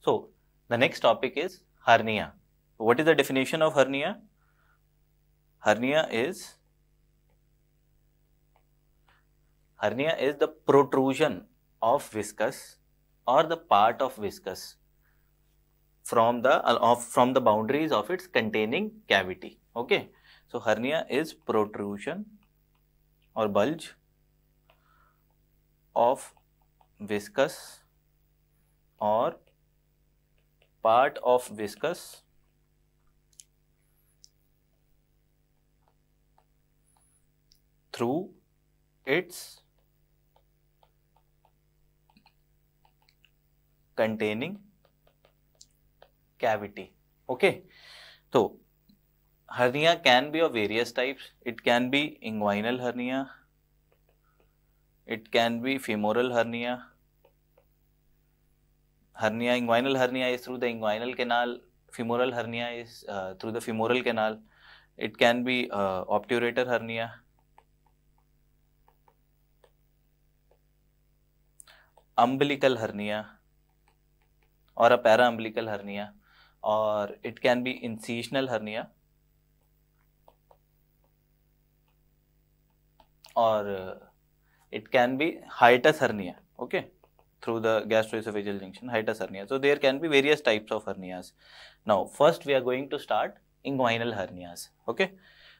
So the next topic is hernia. What is the definition of hernia? Hernia is hernia is the protrusion of viscous or the part of viscous from the of, from the boundaries of its containing cavity okay so hernia is protrusion or bulge of viscous or part of viscous through its containing cavity okay so hernia can be of various types it can be inguinal hernia it can be femoral hernia hernia inguinal hernia is through the inguinal canal femoral hernia is through the femoral canal it can be obturator hernia umbilical hernia or a para umbilical hernia or it can be incisional hernia or it can be hiatus hernia okay okay? through the gastroesophageal junction, hiatus hernia. So there can be various types of hernias. Now, first we are going to start inguinal hernias. Okay.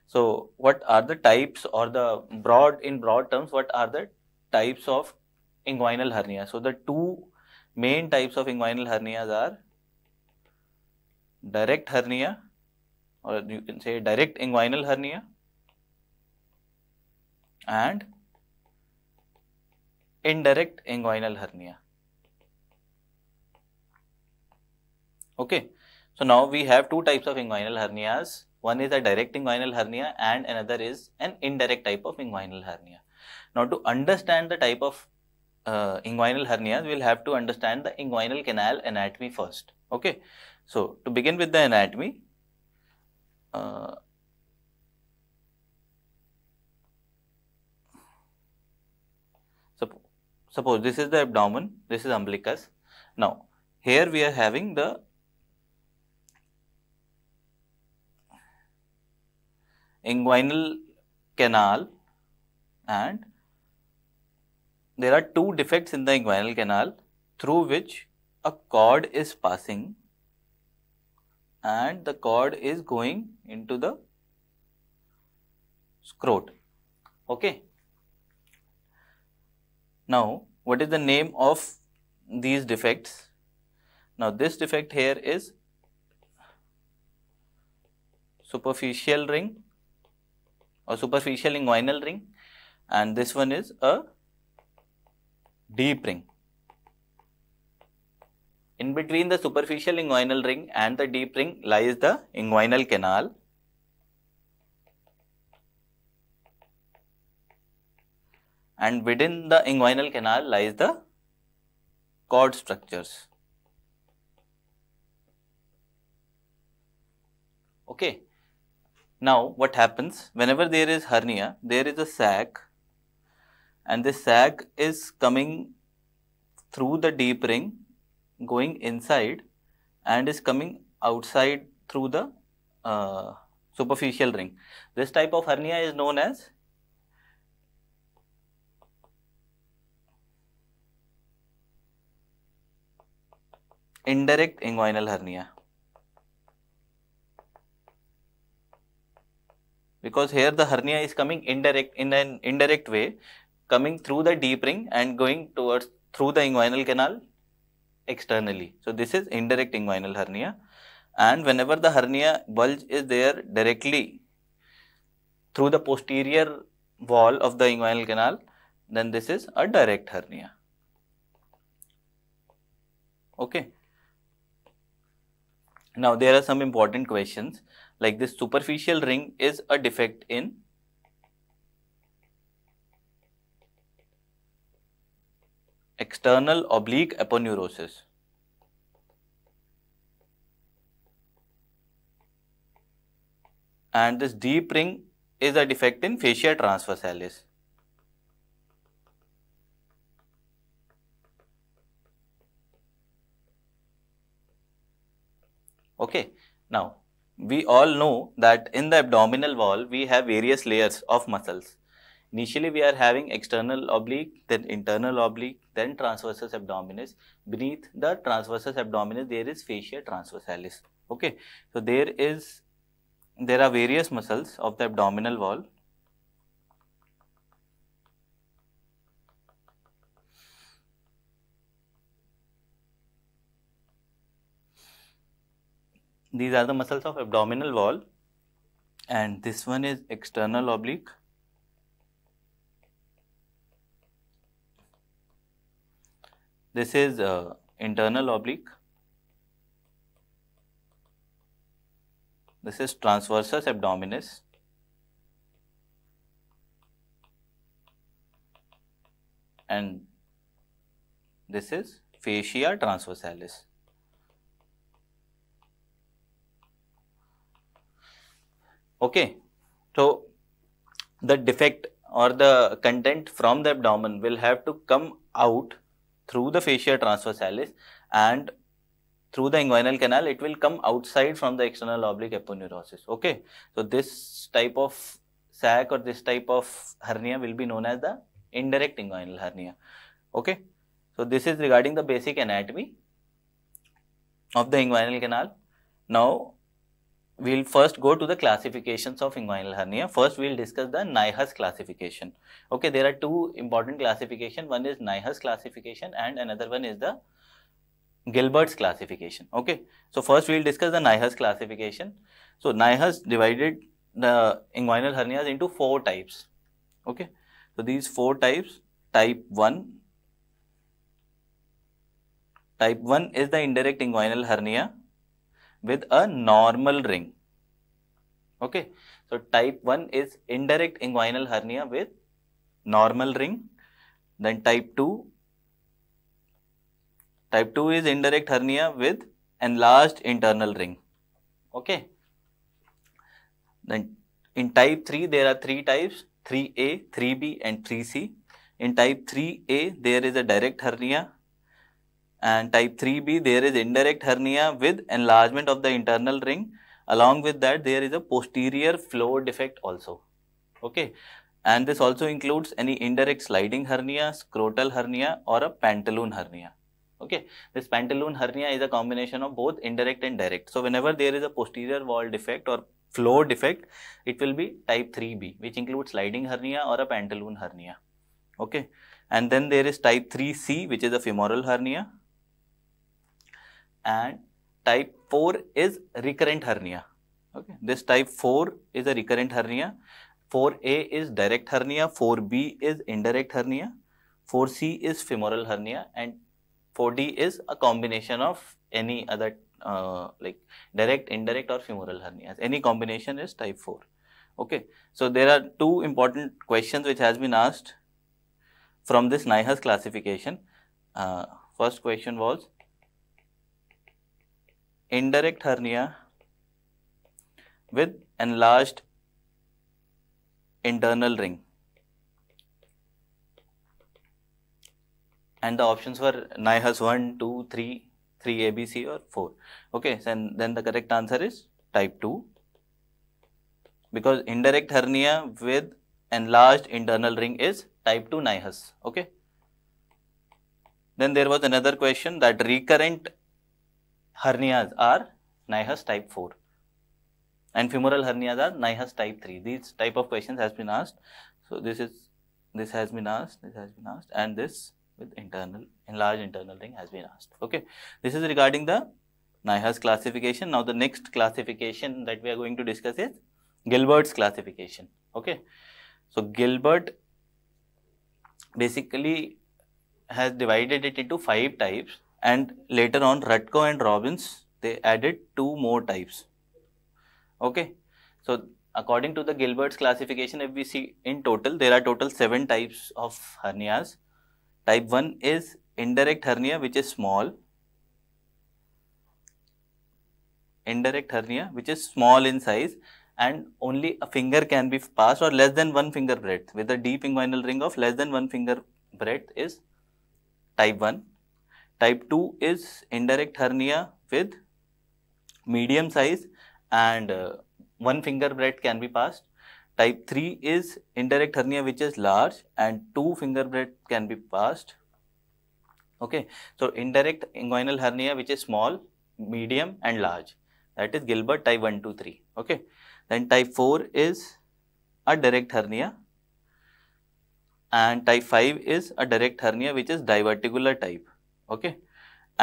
So what are the types or the broad, in broad terms, what are the types of inguinal hernia? So the two main types of inguinal hernias are direct hernia or you can say direct inguinal hernia and indirect inguinal hernia. Okay. So now we have two types of inguinal hernias. One is a direct inguinal hernia and another is an indirect type of inguinal hernia. Now to understand the type of inguinal uh, hernias, we'll have to understand the inguinal canal anatomy first. Okay. So to begin with the anatomy, uh, Suppose this is the abdomen, this is umbilicus. Now, here we are having the inguinal canal and there are two defects in the inguinal canal through which a cord is passing and the cord is going into the scrotum. Okay. Now, what is the name of these defects? Now, this defect here is superficial ring or superficial inguinal ring and this one is a deep ring. In between the superficial inguinal ring and the deep ring lies the inguinal canal and within the inguinal canal lies the cord structures. Okay. Now, what happens? Whenever there is hernia, there is a sac and this sac is coming through the deep ring going inside and is coming outside through the uh, superficial ring. This type of hernia is known as indirect inguinal hernia because here the hernia is coming indirect in an indirect way coming through the deep ring and going towards through the inguinal canal externally. So, this is indirect inguinal hernia and whenever the hernia bulge is there directly through the posterior wall of the inguinal canal, then this is a direct hernia. Okay. Now there are some important questions like this superficial ring is a defect in external oblique aponeurosis. And this deep ring is a defect in fascia transversalis. Okay. Now, we all know that in the abdominal wall, we have various layers of muscles. Initially, we are having external oblique, then internal oblique, then transversus abdominis. Beneath the transversus abdominis, there is fascia transversalis. Okay. So, there is, there are various muscles of the abdominal wall these are the muscles of abdominal wall and this one is external oblique this is uh, internal oblique this is transversus abdominis and this is fascia transversalis Okay. So, the defect or the content from the abdomen will have to come out through the fascia transversalis and through the inguinal canal, it will come outside from the external oblique aponeurosis. Okay. So, this type of sac or this type of hernia will be known as the indirect inguinal hernia. Okay. So, this is regarding the basic anatomy of the inguinal canal. Now, we'll first go to the classifications of inguinal hernia. First, we'll discuss the Nyhus classification. Okay, there are two important classification. One is Nyhus classification and another one is the Gilbert's classification. Okay, so first we'll discuss the Nyhus classification. So Nyhus divided the inguinal hernias into four types. Okay, so these four types: type one. Type one is the indirect inguinal hernia with a normal ring. Okay. So, type 1 is indirect inguinal hernia with normal ring. Then type 2, type 2 is indirect hernia with enlarged internal ring. Okay. Then in type 3, there are three types 3A, 3B and 3C. In type 3A, there is a direct hernia and type 3b there is indirect hernia with enlargement of the internal ring along with that there is a posterior flow defect also okay and this also includes any indirect sliding hernia scrotal hernia or a pantaloon hernia okay this pantaloon hernia is a combination of both indirect and direct so whenever there is a posterior wall defect or flow defect it will be type 3b which includes sliding hernia or a pantaloon hernia okay and then there is type 3c which is a femoral hernia and type 4 is recurrent hernia. Okay. This type 4 is a recurrent hernia, 4A is direct hernia, 4B is indirect hernia, 4C is femoral hernia and 4D is a combination of any other uh, like direct, indirect or femoral hernias. Any combination is type 4. Okay. So, there are two important questions which has been asked from this NIHAS classification. Uh, first question was indirect hernia with enlarged internal ring. And the options were NIHAS 1, 2, 3, 3 ABC or 4. Okay, then, then the correct answer is type 2 because indirect hernia with enlarged internal ring is type 2 NIHAS. Okay. Then there was another question that recurrent hernias are NIHAS type 4 and femoral hernias are NIHAS type 3. These type of questions has been asked. So, this is this has been asked, this has been asked and this with internal enlarged internal ring has been asked. Okay. This is regarding the NIHAS classification. Now, the next classification that we are going to discuss is Gilbert's classification. Okay. So, Gilbert basically has divided it into five types and later on Rutko and Robbins they added two more types okay so according to the Gilbert's classification if we see in total there are total seven types of hernias type 1 is indirect hernia which is small indirect hernia which is small in size and only a finger can be passed or less than one finger breadth with a deep inguinal ring of less than one finger breadth is type 1 Type 2 is indirect hernia with medium size and uh, one finger breadth can be passed. Type 3 is indirect hernia which is large and two finger breadth can be passed. Okay. So, indirect inguinal hernia which is small, medium and large that is Gilbert type 1, 2, 3. Okay. Then type 4 is a direct hernia and type 5 is a direct hernia which is diverticular type okay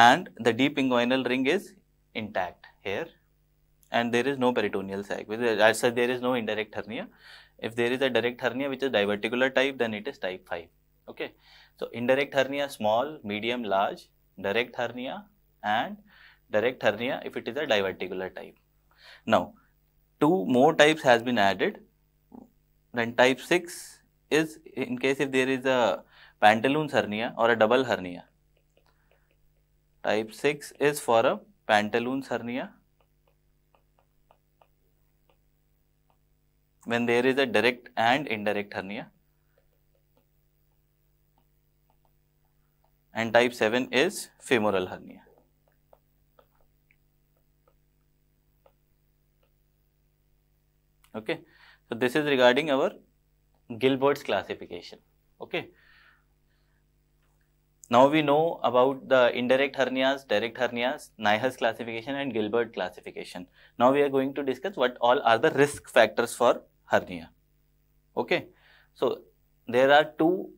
and the deep inguinal ring is intact here and there is no peritoneal sac as said, there is no indirect hernia if there is a direct hernia which is diverticular type then it is type 5 okay so indirect hernia small medium large direct hernia and direct hernia if it is a diverticular type now two more types has been added then type 6 is in case if there is a pantaloons hernia or a double hernia Type 6 is for a pantaloons hernia. When there is a direct and indirect hernia. And type 7 is femoral hernia. Okay. So, this is regarding our Gilbert's classification. Okay. Now we know about the indirect hernias, direct hernias, Nyhus classification and Gilbert classification. Now we are going to discuss what all are the risk factors for hernia. Okay. So there are two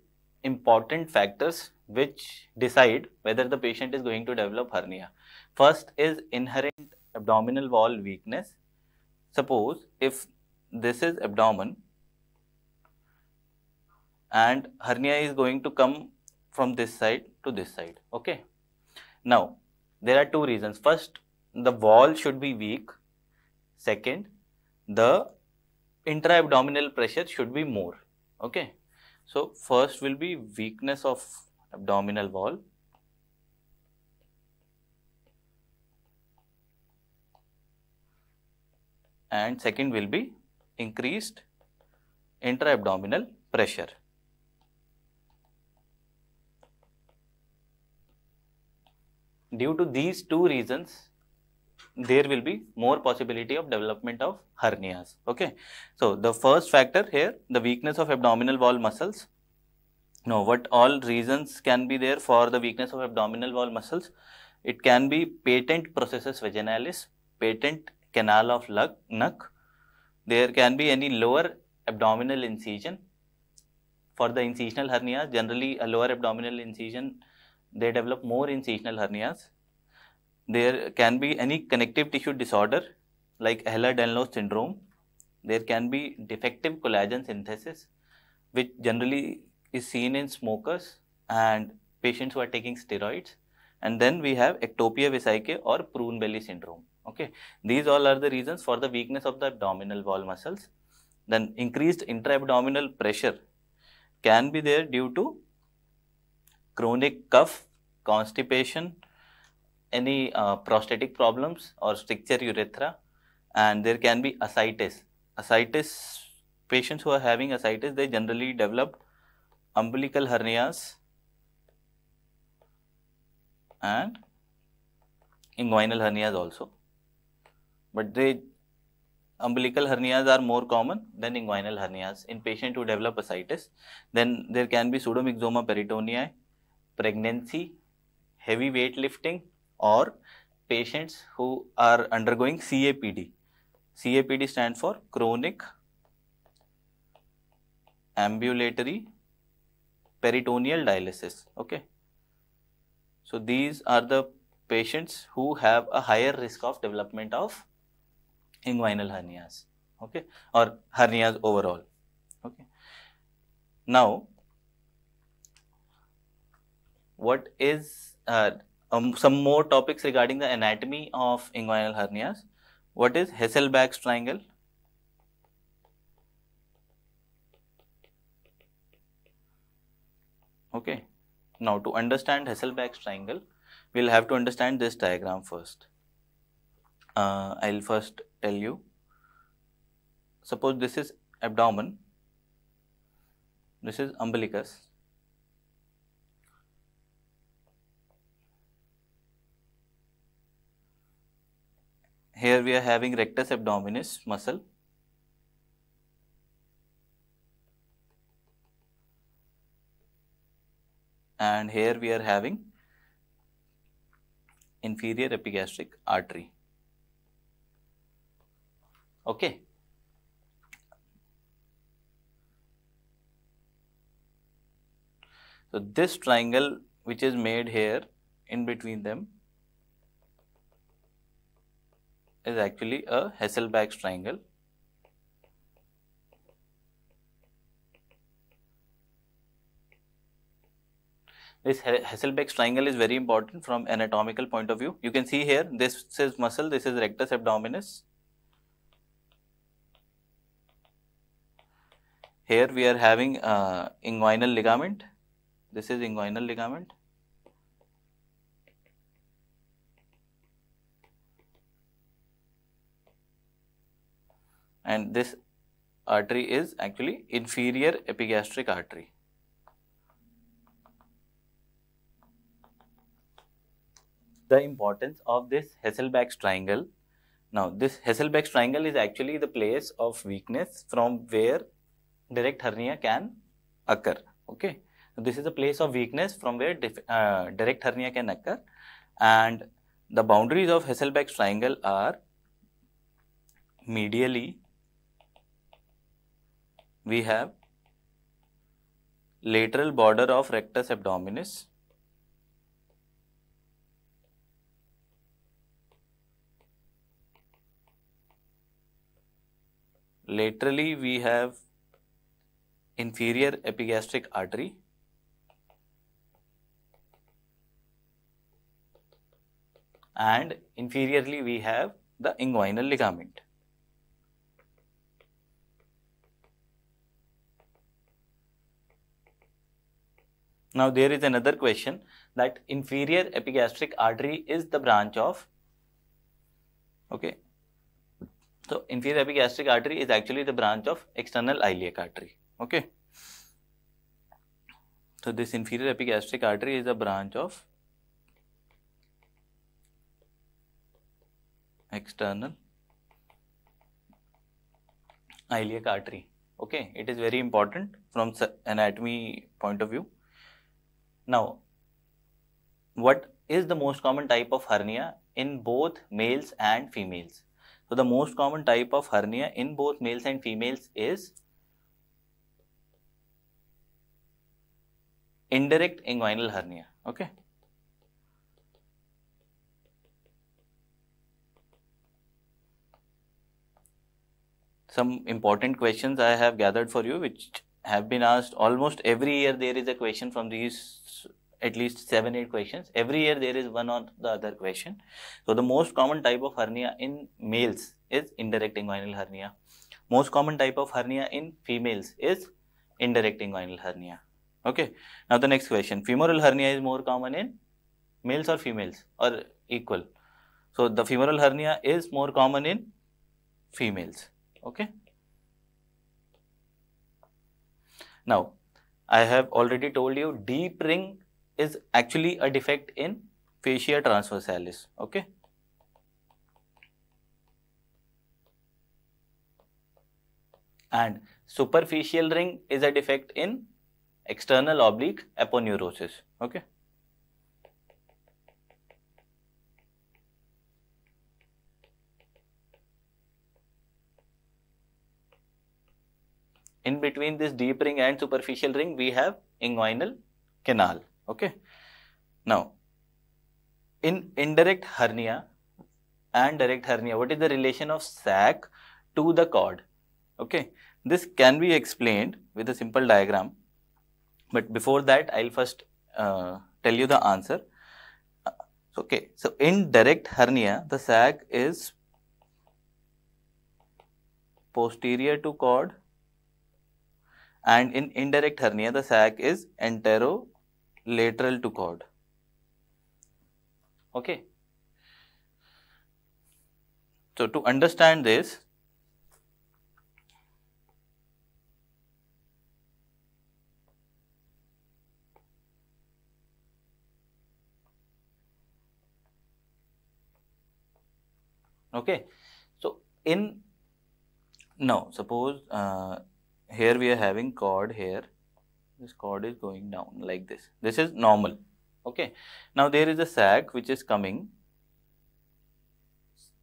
important factors which decide whether the patient is going to develop hernia. First is inherent abdominal wall weakness. Suppose if this is abdomen and hernia is going to come from this side to this side okay now there are two reasons first the wall should be weak second the intra-abdominal pressure should be more okay so first will be weakness of abdominal wall and second will be increased intra-abdominal pressure Due to these two reasons, there will be more possibility of development of hernias. Okay. So, the first factor here, the weakness of abdominal wall muscles. Now, what all reasons can be there for the weakness of abdominal wall muscles? It can be patent processes vaginalis, patent canal of luck nuck. There can be any lower abdominal incision. For the incisional hernia, generally a lower abdominal incision they develop more in seasonal hernias. There can be any connective tissue disorder like Ehlers-Danlos syndrome. There can be defective collagen synthesis, which generally is seen in smokers and patients who are taking steroids. And then we have ectopia vesicae or prune belly syndrome. Okay, these all are the reasons for the weakness of the abdominal wall muscles. Then increased intra-abdominal pressure can be there due to chronic cough, constipation, any uh, prostatic problems or stricture urethra and there can be ascites. Ascites, patients who are having ascites, they generally develop umbilical hernias and inguinal hernias also. But the umbilical hernias are more common than inguinal hernias in patients who develop ascites. Then there can be pseudomyxoma peritonei pregnancy, heavy weight lifting, or patients who are undergoing CAPD. CAPD stands for chronic ambulatory peritoneal dialysis. Okay. So, these are the patients who have a higher risk of development of inguinal hernias okay or hernias overall okay now what is uh, um, some more topics regarding the anatomy of inguinal hernias. What is Hesselbach's triangle? Okay. Now, to understand Hesselbach's triangle, we will have to understand this diagram first. Uh, I will first tell you. Suppose this is abdomen, this is umbilicus, Here we are having rectus abdominis muscle. And here we are having inferior epigastric artery. Okay. So, this triangle which is made here in between them is actually a Hasselbalch triangle. This Hasselbalch triangle is very important from anatomical point of view. You can see here, this is muscle, this is rectus abdominis. Here we are having uh, inguinal ligament. This is inguinal ligament. and this artery is actually inferior epigastric artery. The importance of this Hesselbach's triangle. Now, this Hesselbach's triangle is actually the place of weakness from where direct hernia can occur. Okay, this is the place of weakness from where uh, direct hernia can occur, and the boundaries of Hesselbach's triangle are medially we have lateral border of rectus abdominis laterally we have inferior epigastric artery and inferiorly we have the inguinal ligament Now there is another question that inferior epigastric artery is the branch of, okay. So inferior epigastric artery is actually the branch of external iliac artery, okay. So this inferior epigastric artery is a branch of external iliac artery okay it is very important from anatomy point of view now, what is the most common type of hernia in both males and females? So, the most common type of hernia in both males and females is indirect inguinal hernia. Okay. Some important questions I have gathered for you which have been asked almost every year there is a question from these at least seven eight questions every year there is one or the other question so the most common type of hernia in males is indirect inguinal hernia most common type of hernia in females is indirect inguinal hernia okay now the next question femoral hernia is more common in males or females or equal so the femoral hernia is more common in females okay Now, I have already told you deep ring is actually a defect in fascia transversalis. Okay. And superficial ring is a defect in external oblique aponeurosis. Okay. in between this deep ring and superficial ring we have inguinal canal okay now in indirect hernia and direct hernia what is the relation of sac to the cord okay this can be explained with a simple diagram but before that i'll first uh, tell you the answer uh, okay so in direct hernia the sac is posterior to cord and in indirect hernia, the sac is lateral to cord. Okay. So, to understand this, okay so in now suppose uh, here we are having chord here this chord is going down like this this is normal okay now there is a sac which is coming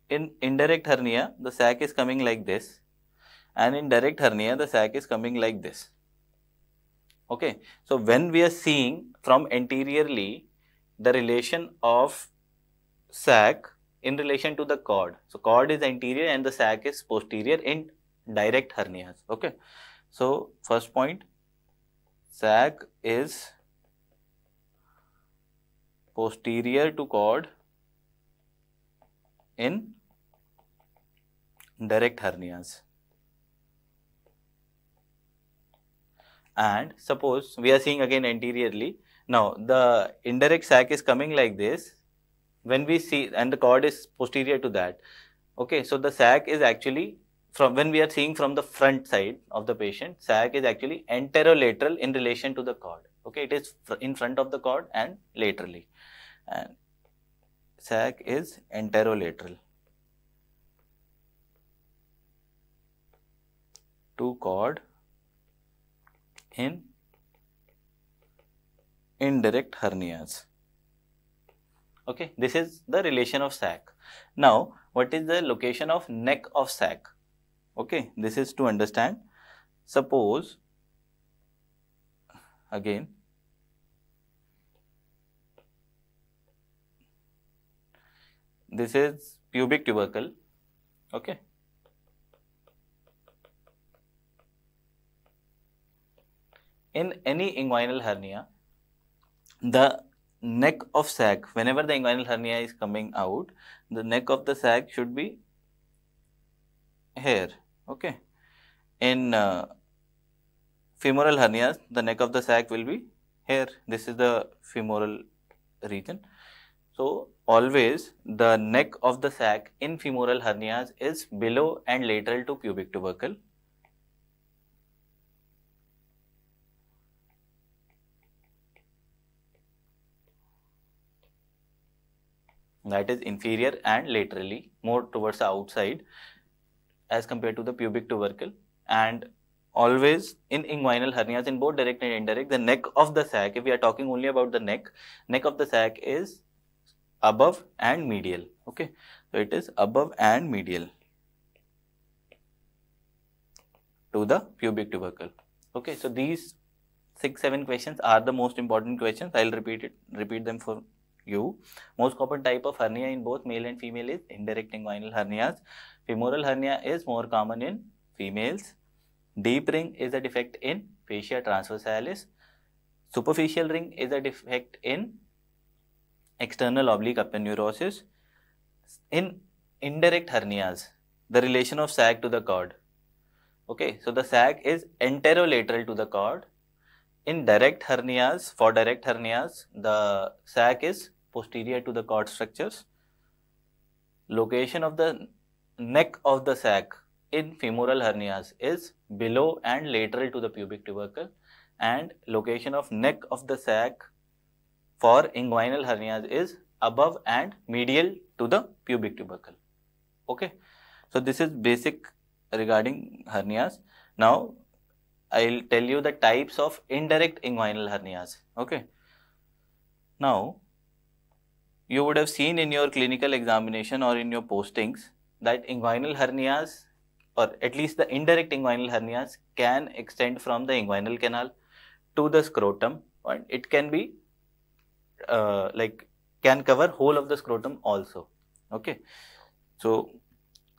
in indirect hernia the sac is coming like this and in direct hernia the sac is coming like this okay so when we are seeing from anteriorly the relation of sac in relation to the cord so cord is anterior and the sac is posterior in direct hernias okay so, first point sac is posterior to cord in direct hernias. And suppose we are seeing again anteriorly. Now, the indirect sac is coming like this when we see and the cord is posterior to that. Okay, so the sac is actually from when we are seeing from the front side of the patient, sac is actually anterolateral in relation to the cord. Okay, it is in front of the cord and laterally. And sac is anterolateral to cord in indirect hernias. Okay, this is the relation of sac. Now, what is the location of neck of sac? okay this is to understand suppose again this is pubic tubercle okay in any inguinal hernia the neck of sac whenever the inguinal hernia is coming out the neck of the sac should be here Okay. In uh, femoral hernias, the neck of the sac will be here. This is the femoral region. So, always the neck of the sac in femoral hernias is below and lateral to pubic tubercle. That is inferior and laterally, more towards the outside as compared to the pubic tubercle and always in inguinal hernias in both direct and indirect the neck of the sac if we are talking only about the neck neck of the sac is above and medial okay so it is above and medial to the pubic tubercle okay so these six seven questions are the most important questions i'll repeat it repeat them for you most common type of hernia in both male and female is indirect inguinal hernias Femoral hernia is more common in females. Deep ring is a defect in fascia transversalis. Superficial ring is a defect in external oblique aponeurosis. In indirect hernias, the relation of sac to the cord. Okay, so the sac is anterolateral to the cord. In direct hernias, for direct hernias, the sac is posterior to the cord structures. Location of the neck of the sac in femoral hernias is below and lateral to the pubic tubercle and location of neck of the sac for inguinal hernias is above and medial to the pubic tubercle. Okay. So, this is basic regarding hernias. Now, I will tell you the types of indirect inguinal hernias. Okay. Now, you would have seen in your clinical examination or in your postings that inguinal hernias or at least the indirect inguinal hernias can extend from the inguinal canal to the scrotum and it can be uh, like can cover whole of the scrotum also okay so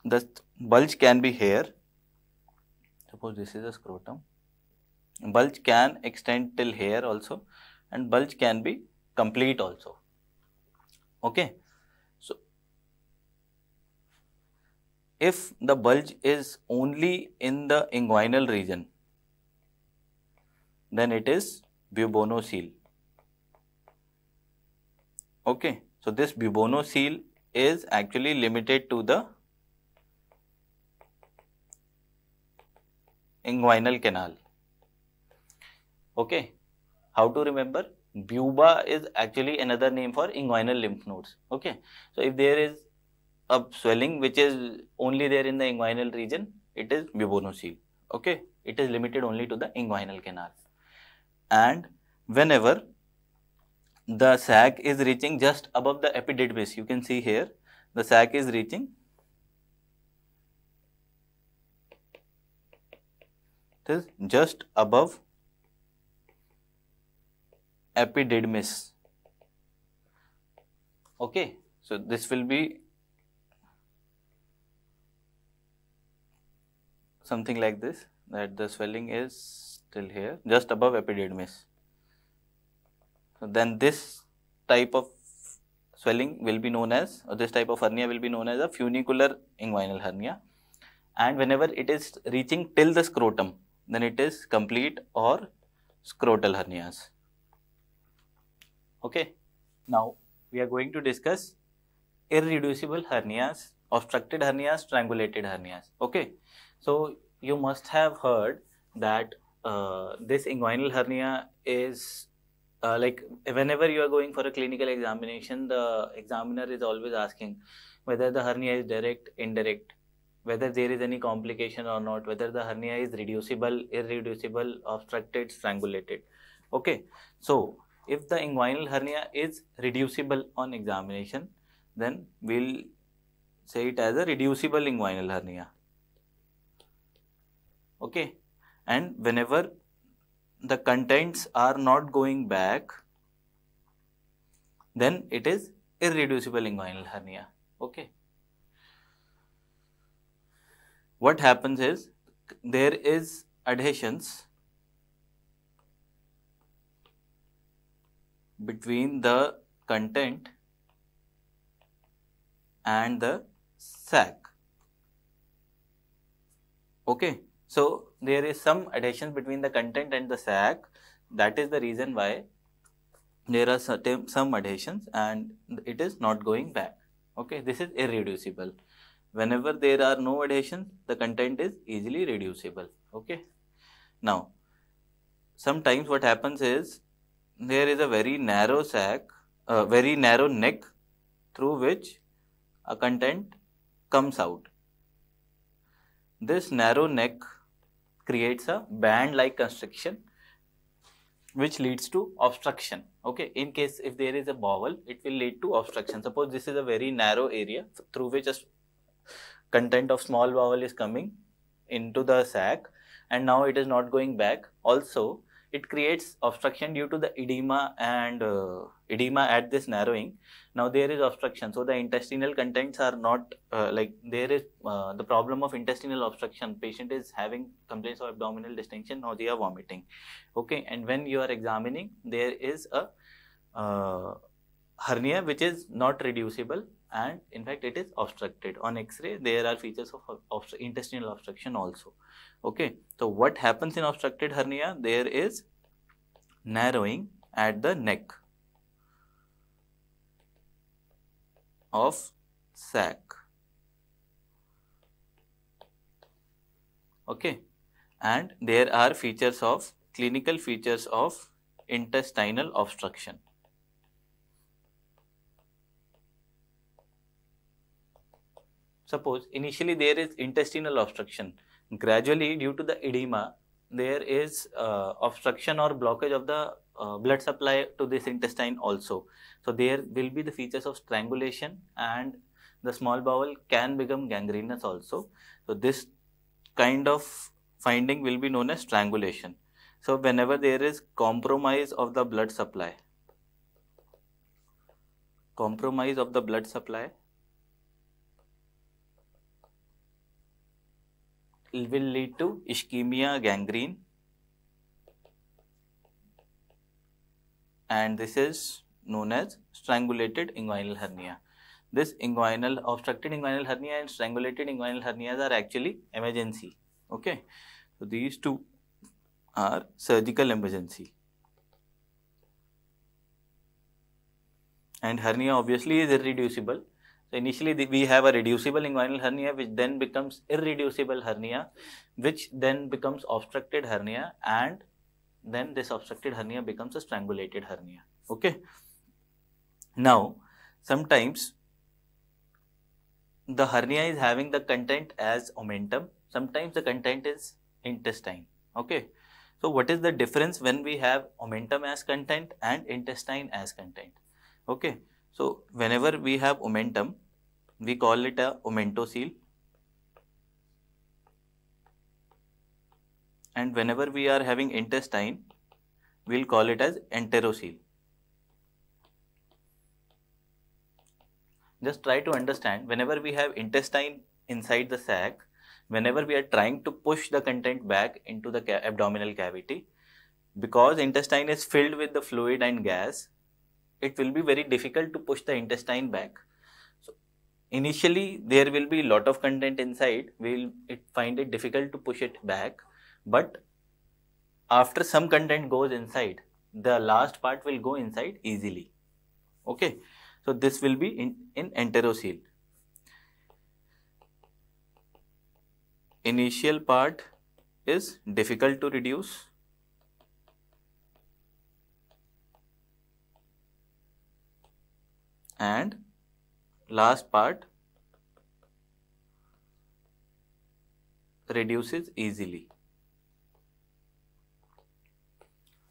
the bulge can be here suppose this is a scrotum bulge can extend till here also and bulge can be complete also okay if the bulge is only in the inguinal region, then it is bubono Okay. So, this bubono is actually limited to the inguinal canal. Okay. How to remember? Buba is actually another name for inguinal lymph nodes. Okay. So, if there is a swelling which is only there in the inguinal region, it is bubonosil. Okay, it is limited only to the inguinal canal. And whenever the sac is reaching just above the epididymis, you can see here, the sac is reaching it is just above epididymis. Okay, so this will be something like this that the swelling is still here just above epididymis. So then this type of swelling will be known as or this type of hernia will be known as a funicular inguinal hernia and whenever it is reaching till the scrotum then it is complete or scrotal hernias. Okay. Now we are going to discuss irreducible hernias, obstructed hernias, triangulated hernias. Okay. So you must have heard that uh, this inguinal hernia is uh, like whenever you are going for a clinical examination the examiner is always asking whether the hernia is direct indirect whether there is any complication or not whether the hernia is reducible irreducible obstructed strangulated okay so if the inguinal hernia is reducible on examination then we'll say it as a reducible inguinal hernia okay and whenever the contents are not going back then it is irreducible inguinal hernia okay what happens is there is adhesions between the content and the sac okay so there is some adhesion between the content and the sac. That is the reason why there are certain, some adhesions and it is not going back. Okay, this is irreducible. Whenever there are no adhesions, the content is easily reducible. Okay. Now, sometimes what happens is there is a very narrow sac, uh, very narrow neck through which a content comes out. This narrow neck creates a band like constriction which leads to obstruction okay in case if there is a bowel it will lead to obstruction suppose this is a very narrow area through which a content of small bowel is coming into the sac and now it is not going back also it creates obstruction due to the edema and uh, edema at this narrowing now there is obstruction so the intestinal contents are not uh, like there is uh, the problem of intestinal obstruction patient is having complaints of abdominal distension nausea vomiting okay and when you are examining there is a uh, hernia which is not reducible and in fact it is obstructed on x-ray there are features of intestinal obstruction also okay so what happens in obstructed hernia there is narrowing at the neck of sac okay and there are features of clinical features of intestinal obstruction Suppose initially there is intestinal obstruction. Gradually due to the edema, there is uh, obstruction or blockage of the uh, blood supply to this intestine also. So there will be the features of strangulation and the small bowel can become gangrenous also. So this kind of finding will be known as strangulation. So whenever there is compromise of the blood supply, compromise of the blood supply will lead to ischemia, gangrene, and this is known as strangulated inguinal hernia. This inguinal, obstructed inguinal hernia and strangulated inguinal hernias are actually emergency. Okay. So, these two are surgical emergency. And hernia obviously is irreducible. So initially the, we have a reducible inguinal hernia which then becomes irreducible hernia which then becomes obstructed hernia and then this obstructed hernia becomes a strangulated hernia. Okay. Now sometimes the hernia is having the content as omentum, sometimes the content is intestine. Okay. So what is the difference when we have omentum as content and intestine as content? Okay. So whenever we have omentum, we call it a seal. And whenever we are having intestine, we'll call it as enterocele. Just try to understand whenever we have intestine inside the sac, whenever we are trying to push the content back into the ca abdominal cavity, because intestine is filled with the fluid and gas, it will be very difficult to push the intestine back. So initially there will be lot of content inside, we will it find it difficult to push it back, but after some content goes inside, the last part will go inside easily. Okay. So this will be in, in enterocele. Initial part is difficult to reduce and last part reduces easily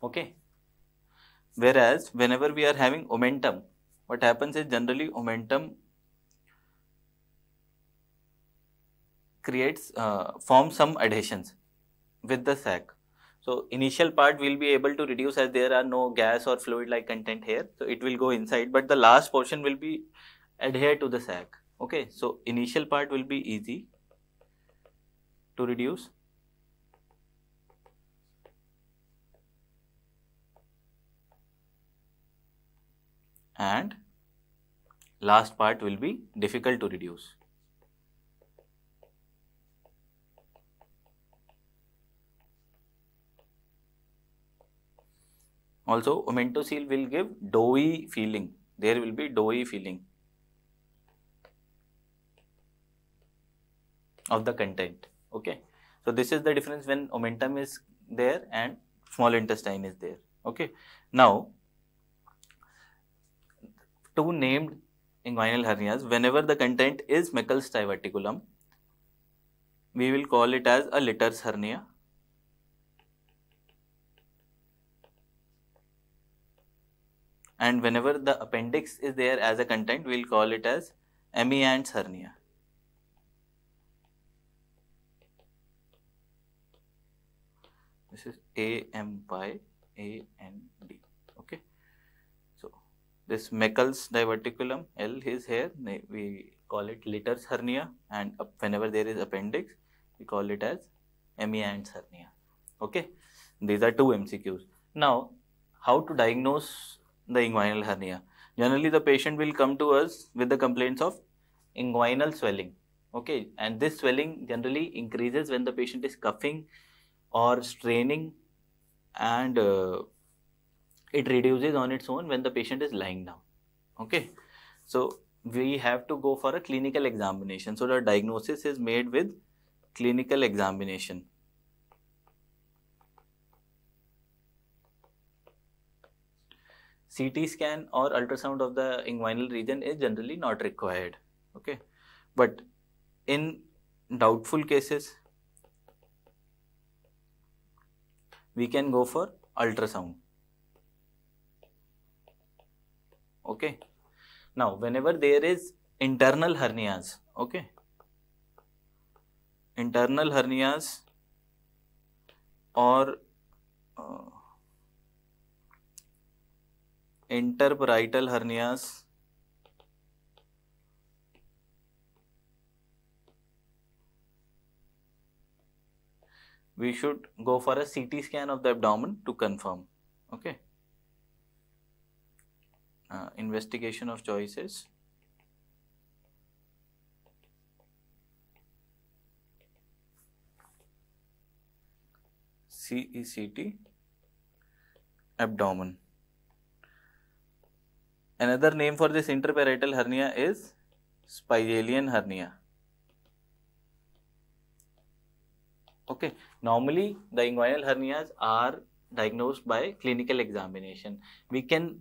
okay whereas whenever we are having momentum what happens is generally momentum creates uh, form some adhesions with the sac so initial part will be able to reduce as there are no gas or fluid like content here. So it will go inside, but the last portion will be adhere to the sac. Okay, so initial part will be easy to reduce. And last part will be difficult to reduce. Also, seal will give doughy feeling. There will be doughy feeling of the content. Okay. So, this is the difference when omentum is there and small intestine is there. Okay. Now, two named inguinal hernias, whenever the content is Meckel's diverticulum, we will call it as a litter's hernia and whenever the appendix is there as a content, we will call it as amian's hernia. This is A M A N D. Okay. So this Meckel's diverticulum L is here. We call it Litter's hernia, and whenever there is appendix, we call it as amian's hernia. Okay. These are two MCQs. Now, how to diagnose the inguinal hernia. Generally, the patient will come to us with the complaints of inguinal swelling. Okay, and this swelling generally increases when the patient is cuffing or straining, and uh, it reduces on its own when the patient is lying down. Okay, so we have to go for a clinical examination. So the diagnosis is made with clinical examination. CT scan or ultrasound of the inguinal region is generally not required. Okay, but in doubtful cases, we can go for ultrasound. Okay. Now, whenever there is internal hernias, okay, internal hernias or uh, interparietal hernias we should go for a CT scan of the abdomen to confirm. Okay. Uh, investigation of choices. CECT abdomen. Another name for this interparietal hernia is spiralian hernia. Okay, normally the inguinal hernias are diagnosed by clinical examination. We can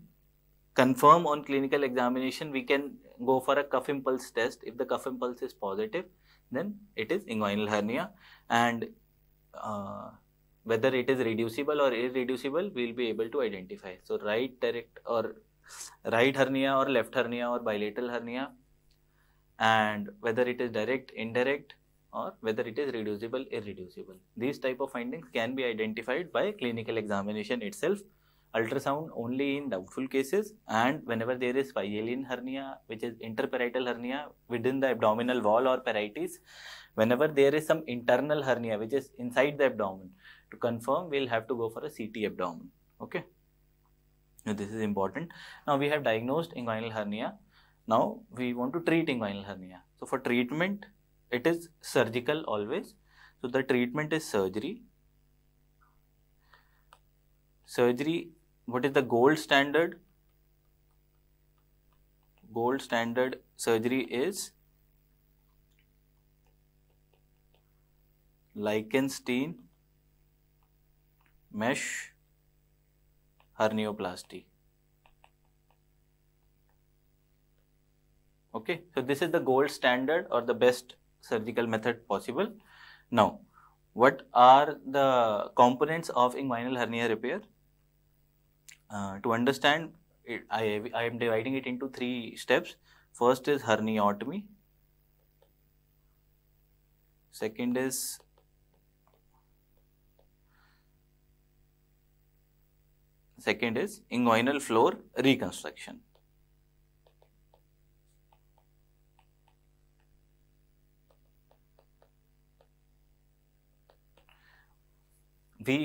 confirm on clinical examination, we can go for a cuff impulse test. If the cuff impulse is positive, then it is inguinal hernia and uh, whether it is reducible or irreducible, we will be able to identify. So, right direct or right hernia or left hernia or bilateral hernia and whether it is direct, indirect or whether it is reducible, irreducible. These type of findings can be identified by clinical examination itself. Ultrasound only in doubtful cases and whenever there is phylalian hernia which is interparietal hernia within the abdominal wall or parietes, whenever there is some internal hernia which is inside the abdomen, to confirm we will have to go for a CT abdomen. Okay. Now this is important. Now we have diagnosed inguinal hernia. Now we want to treat inguinal hernia. So for treatment, it is surgical always. So the treatment is surgery. Surgery, what is the gold standard? Gold standard surgery is Lichtenstein mesh hernioplasty. Okay, so this is the gold standard or the best surgical method possible. Now, what are the components of inguinal hernia repair? Uh, to understand, it, I, I am dividing it into three steps. First is herniotomy, second is Second is inguinal floor reconstruction. we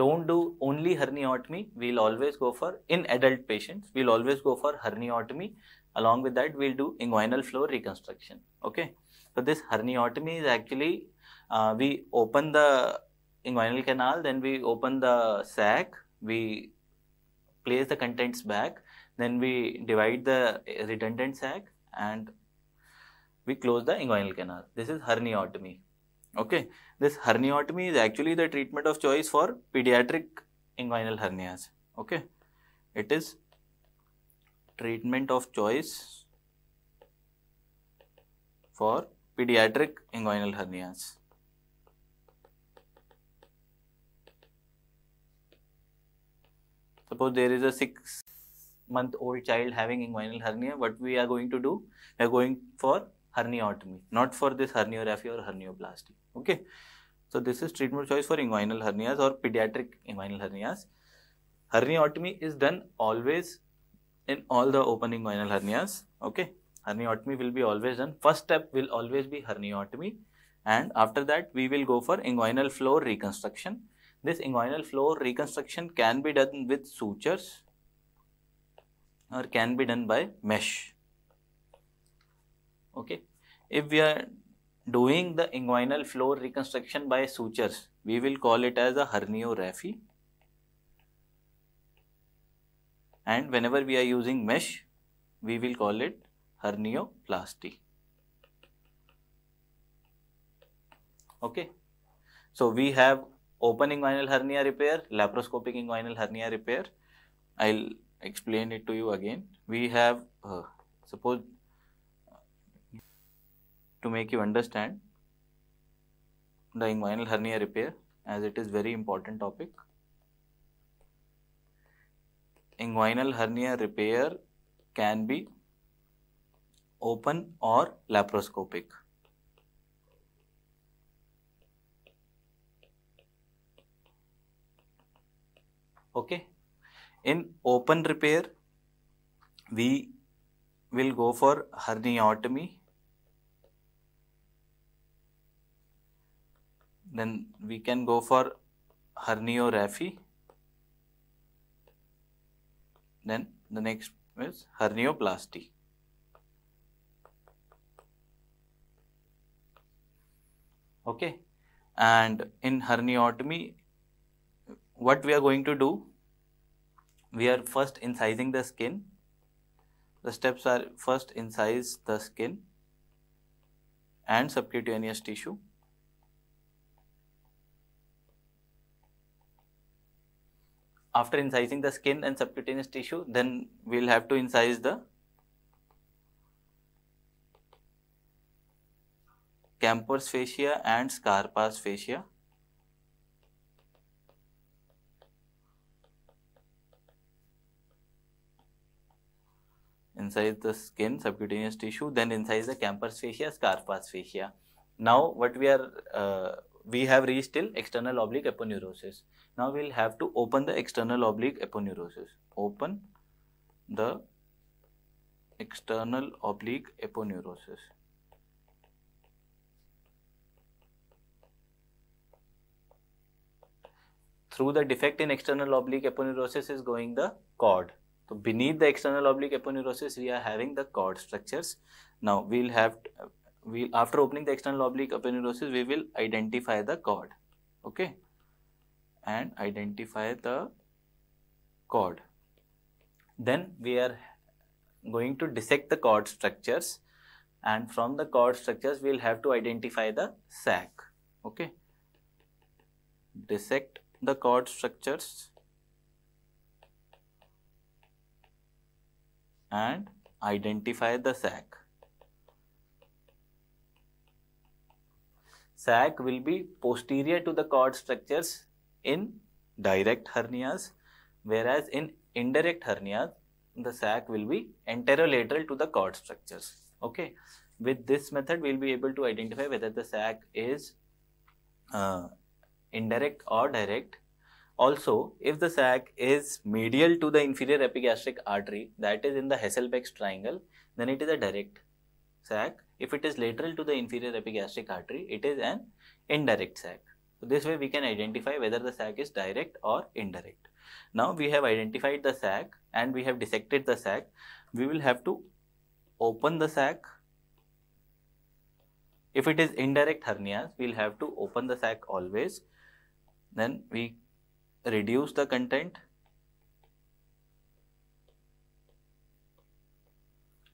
don't do only herniotomy, we'll always go for, in adult patients, we'll always go for herniotomy. Along with that, we'll do inguinal floor reconstruction. Okay. So, this herniotomy is actually, uh, we open the inguinal canal, then we open the sac, we place the contents back then we divide the redundant sac and we close the inguinal canal this is herniotomy okay this herniotomy is actually the treatment of choice for pediatric inguinal hernias okay it is treatment of choice for pediatric inguinal hernias Suppose there is a six month old child having inguinal hernia, what we are going to do? We are going for herniotomy, not for this herniorrhaphy or hernioplasty. Okay. So this is treatment choice for inguinal hernias or pediatric inguinal hernias. Herniotomy is done always in all the open inguinal hernias. Okay. Herniotomy will be always done. First step will always be herniotomy. And after that, we will go for inguinal floor reconstruction this inguinal floor reconstruction can be done with sutures or can be done by mesh. Okay. If we are doing the inguinal floor reconstruction by sutures, we will call it as a herniorraphy. And whenever we are using mesh, we will call it hernioplasty. Okay. So, we have open inguinal hernia repair, laparoscopic inguinal hernia repair. I'll explain it to you again. We have, uh, suppose to make you understand the inguinal hernia repair as it is very important topic. Inguinal hernia repair can be open or laparoscopic. okay in open repair we will go for herniatomy then we can go for herniorrhaphy then the next is hernioplasty okay and in herniatomy what we are going to do we are first incising the skin the steps are first incise the skin and subcutaneous tissue after incising the skin and subcutaneous tissue then we will have to incise the campers fascia and scarpas fascia inside the skin subcutaneous tissue then inside the campers fascia scarpa's fascia now what we are uh, we have reached till external oblique aponeurosis now we'll have to open the external oblique aponeurosis open the external oblique aponeurosis through the defect in external oblique aponeurosis is going the cord so beneath the external oblique aponeurosis, we are having the cord structures. Now we'll have, we we'll, after opening the external oblique aponeurosis, we will identify the cord, okay, and identify the cord. Then we are going to dissect the cord structures and from the cord structures, we'll have to identify the sac, okay. Dissect the cord structures and identify the sac. Sac will be posterior to the cord structures in direct hernias whereas in indirect hernias the sac will be anterolateral to the cord structures. Okay. With this method we will be able to identify whether the sac is uh, indirect or direct also, if the sac is medial to the inferior epigastric artery, that is in the Hasselbeck's triangle, then it is a direct sac. If it is lateral to the inferior epigastric artery, it is an indirect sac. So, this way we can identify whether the sac is direct or indirect. Now, we have identified the sac and we have dissected the sac. We will have to open the sac. If it is indirect hernias, we will have to open the sac always. Then we reduce the content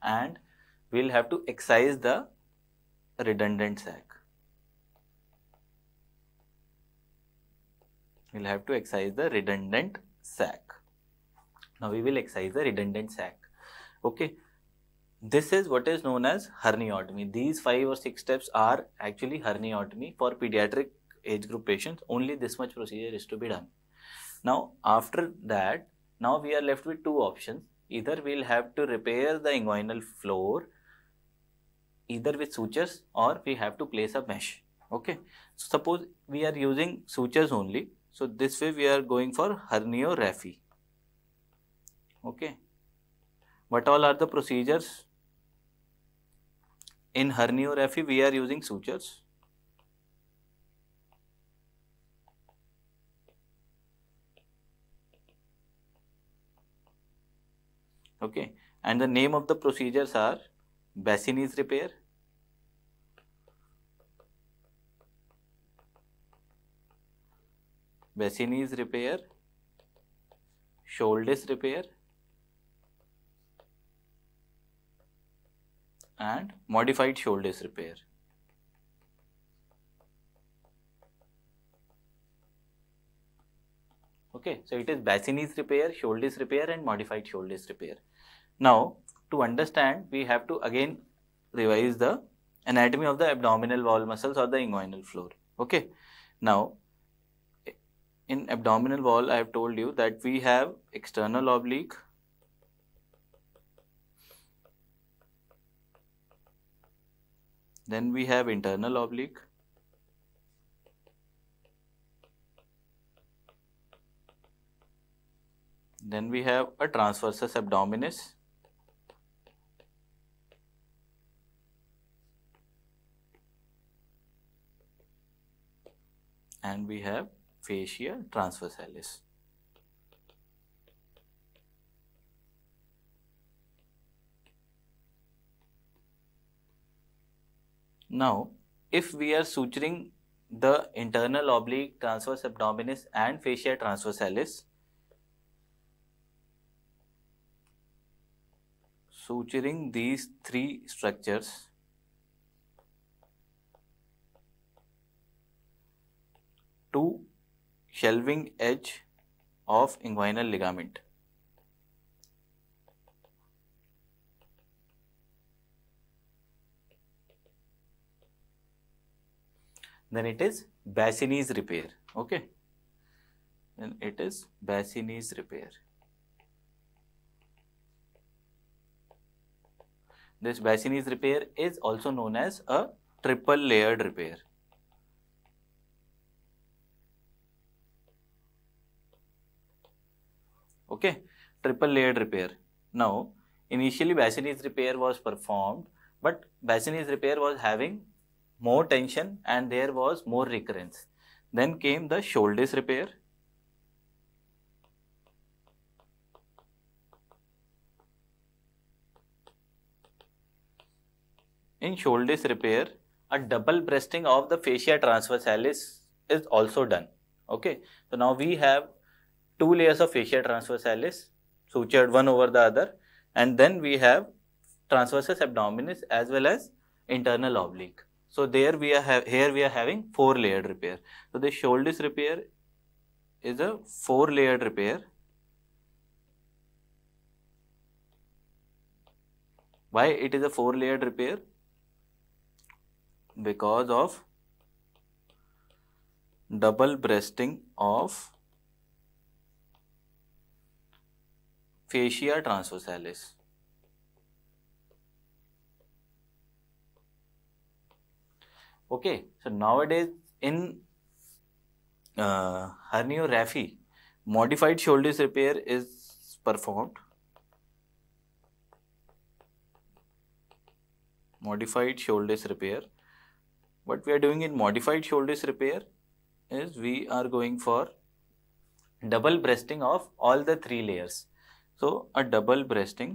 and we will have to excise the redundant sac. We will have to excise the redundant sac. Now we will excise the redundant sac. Okay. This is what is known as herniotomy. These five or six steps are actually herniotomy for pediatric age group patients. Only this much procedure is to be done. Now after that, now we are left with two options. Either we will have to repair the inguinal floor either with sutures or we have to place a mesh. Okay. So suppose we are using sutures only. So this way we are going for herniorrhaphy. Okay. What all are the procedures? In herniorrhaphy we are using sutures. okay and the name of the procedures are Bassinis repair Bassinis repair shoulders repair and modified shoulders repair okay so it is Bassinis repair shoulders repair and modified shoulders repair now, to understand, we have to again revise the anatomy of the abdominal wall muscles or the inguinal floor. Okay. Now, in abdominal wall, I have told you that we have external oblique, then we have internal oblique, then we have a transversus abdominis and we have fascia transversalis. Now, if we are suturing the internal oblique transverse abdominis and fascia transversalis, suturing these three structures to shelving edge of inguinal ligament. Then it is Bassini's repair. Okay. Then it is Bassini's repair. This Bassini's repair is also known as a triple layered repair. okay triple layered repair now initially Bassine's repair was performed but Bassine's repair was having more tension and there was more recurrence then came the shoulders repair in shoulders repair a double breasting of the fascia transversalis is also done okay so now we have two layers of fascia transversalis sutured one over the other and then we have transversus abdominis as well as internal oblique. So there we are here we are having four layered repair. So the shoulders repair is a four layered repair. Why it is a four layered repair? Because of double breasting of fascia transversalis. Okay, so nowadays in uh, herniorraphy, modified shoulder repair is performed. Modified shoulder repair. What we are doing in modified shoulder repair is we are going for double breasting of all the three layers so, a double breasting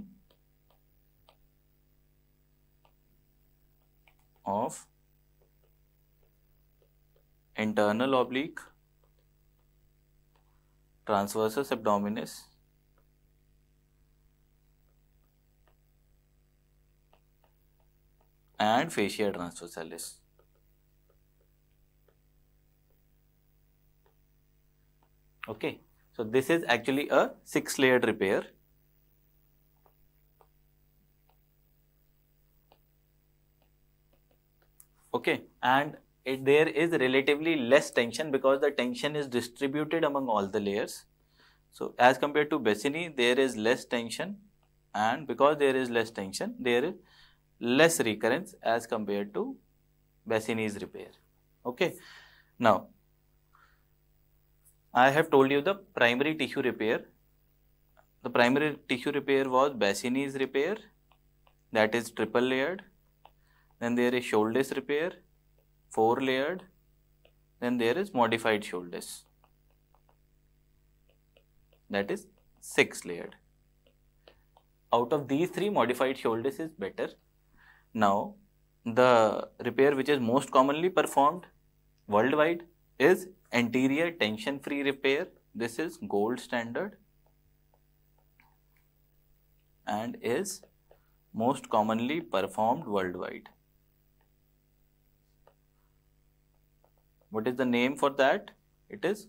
of internal oblique, transversus abdominis, and fascia transversalis. Okay. So, this is actually a six layered repair okay and it, there is relatively less tension because the tension is distributed among all the layers. So, as compared to basini, there is less tension and because there is less tension, there is less recurrence as compared to basini's repair. Okay. Now, I have told you the primary tissue repair. The primary tissue repair was basini's repair that is triple layered then there is shoulders repair, four layered. Then there is modified shoulders, That is six layered. Out of these three, modified shoulders is better. Now, the repair which is most commonly performed worldwide is anterior tension free repair. This is gold standard and is most commonly performed worldwide. What is the name for that? It is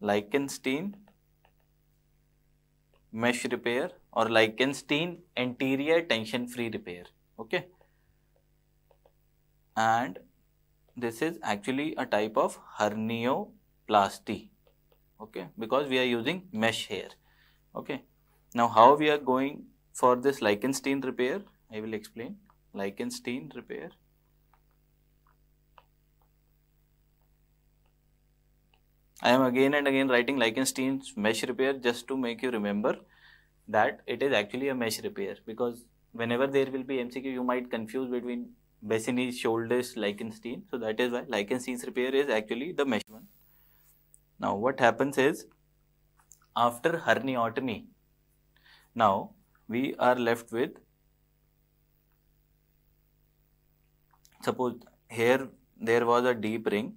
Lichtenstein mesh repair or Lichtenstein anterior tension free repair. Okay. And this is actually a type of hernioplasty. Okay. Because we are using mesh here. Okay. Now, how we are going for this Lichtenstein repair? I will explain. Lichtenstein repair I am again and again writing Lichtenstein's mesh repair just to make you remember that it is actually a mesh repair because whenever there will be MCQ you might confuse between Bessini's shoulders Lichtenstein so that is why Lichtenstein's repair is actually the mesh one. Now what happens is after herniotomy, now we are left with suppose here there was a deep ring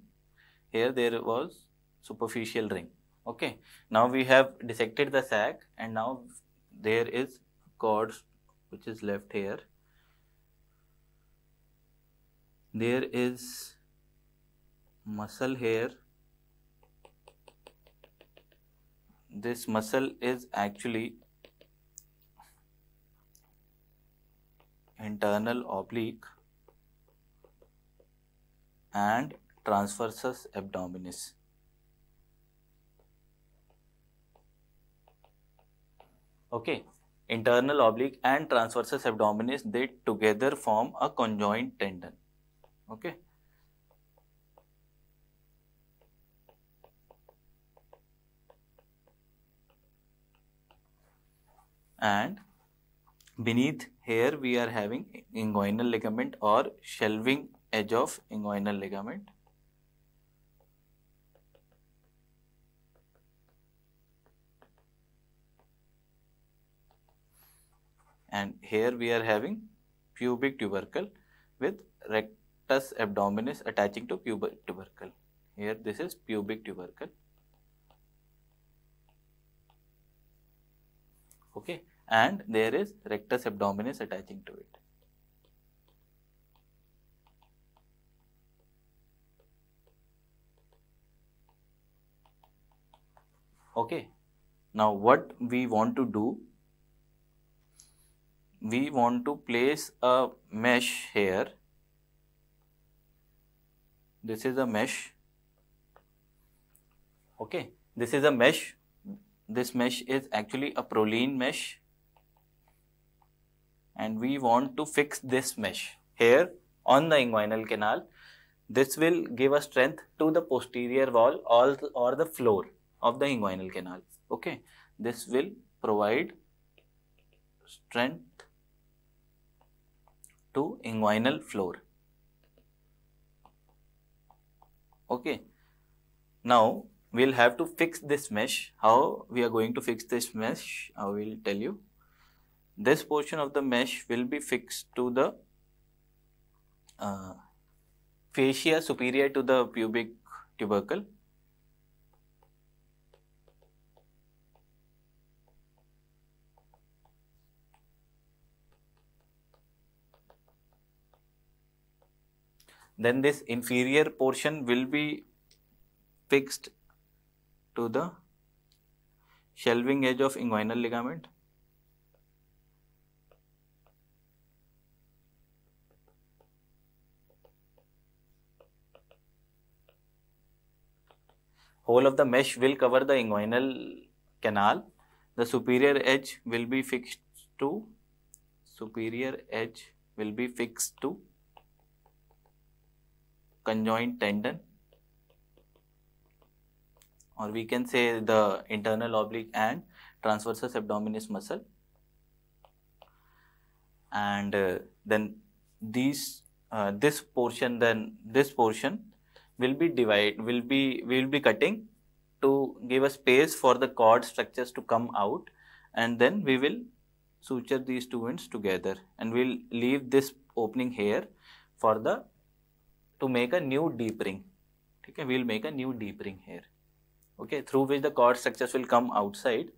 here there was superficial ring okay now we have dissected the sac and now there is cord which is left here there is muscle here this muscle is actually internal oblique and transversus abdominis Okay, internal oblique and transversus abdominis, they together form a conjoined tendon. Okay. And beneath here we are having inguinal ligament or shelving edge of inguinal ligament and here we are having pubic tubercle with rectus abdominis attaching to pubic tubercle. Here this is pubic tubercle. Okay, and there is rectus abdominis attaching to it. Okay, now what we want to do we want to place a mesh here this is a mesh okay this is a mesh this mesh is actually a proline mesh and we want to fix this mesh here on the inguinal canal this will give a strength to the posterior wall or the floor of the inguinal canal okay this will provide strength to inguinal floor. Okay. Now, we will have to fix this mesh. How we are going to fix this mesh, I will tell you. This portion of the mesh will be fixed to the uh, fascia superior to the pubic tubercle then this inferior portion will be fixed to the shelving edge of inguinal ligament. Whole of the mesh will cover the inguinal canal. The superior edge will be fixed to superior edge will be fixed to conjoint tendon or we can say the internal oblique and transversus abdominis muscle and uh, then these uh, this portion then this portion will be divide will be we will be cutting to give a space for the cord structures to come out and then we will suture these two ends together and we'll leave this opening here for the to make a new deep ring. Okay, we will make a new deep ring here, okay, through which the cord structures will come outside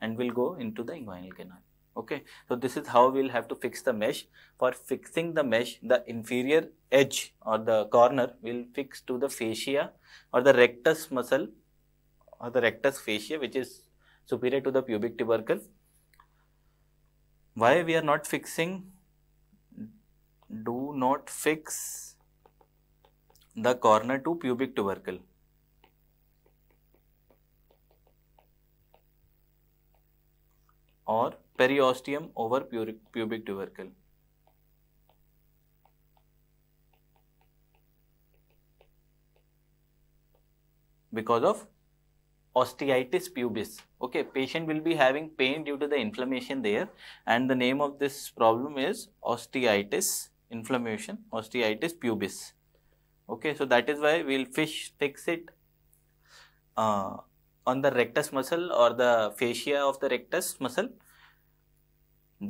and will go into the inguinal canal. Okay, so this is how we will have to fix the mesh. For fixing the mesh, the inferior edge or the corner will fix to the fascia or the rectus muscle or the rectus fascia which is superior to the pubic tubercle. Why we are not fixing? Do not fix the corner to pubic tubercle. or periosteum over pubic tubercle. Because of osteitis pubis, okay, patient will be having pain due to the inflammation there and the name of this problem is osteitis inflammation, osteitis pubis. Okay, so that is why we'll fish fix it uh, on the rectus muscle or the fascia of the rectus muscle.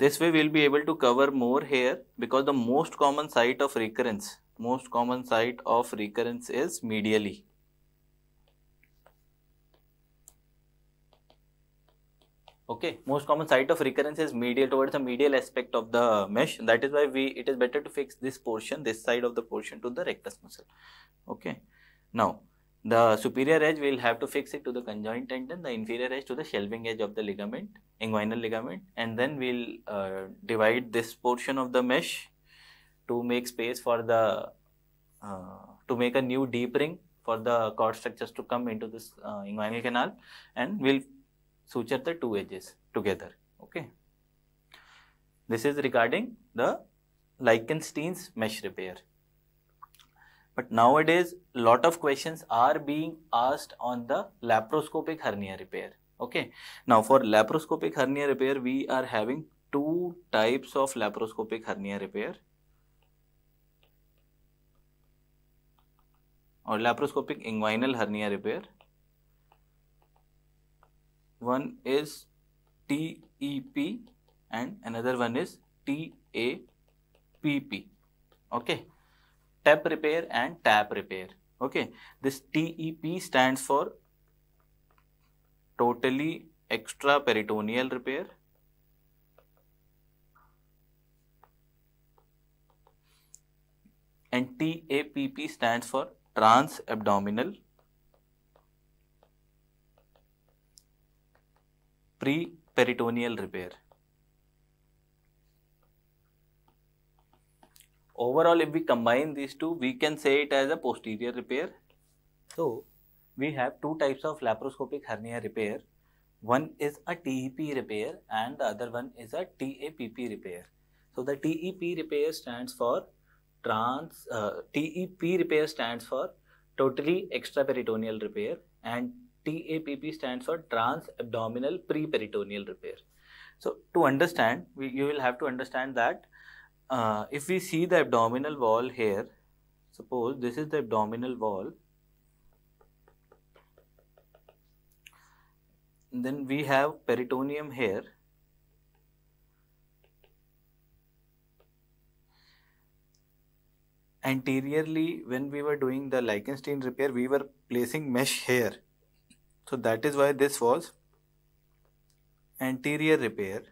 This way we'll be able to cover more here because the most common site of recurrence, most common site of recurrence is medially. okay most common site of recurrence is medial towards the medial aspect of the mesh that is why we it is better to fix this portion this side of the portion to the rectus muscle okay now the superior edge we will have to fix it to the conjoint tendon, the inferior edge to the shelving edge of the ligament, inguinal ligament and then we will uh, divide this portion of the mesh to make space for the, uh, to make a new deep ring for the cord structures to come into this uh, inguinal canal and we will suture the two edges together. Okay. This is regarding the Lichtenstein's mesh repair. But nowadays, lot of questions are being asked on the laparoscopic hernia repair. Okay. Now, for laparoscopic hernia repair, we are having two types of laparoscopic hernia repair. or laparoscopic inguinal hernia repair one is TEP and another one is TAPP. Okay. Tap repair and tap repair. Okay. This TEP stands for totally extra peritoneal repair. And TAPP stands for trans abdominal Pre-peritoneal repair. Overall, if we combine these two, we can say it as a posterior repair. So, we have two types of laparoscopic hernia repair. One is a TEP repair and the other one is a TAPP repair. So, the TEP repair stands for trans, uh, TEP repair stands for totally extraperitoneal repair and TAPP stands for trans-abdominal preperitoneal repair. So to understand, we, you will have to understand that uh, if we see the abdominal wall here, suppose this is the abdominal wall, then we have peritoneum here. Anteriorly, when we were doing the Lichtenstein repair, we were placing mesh here so that is why this was anterior repair.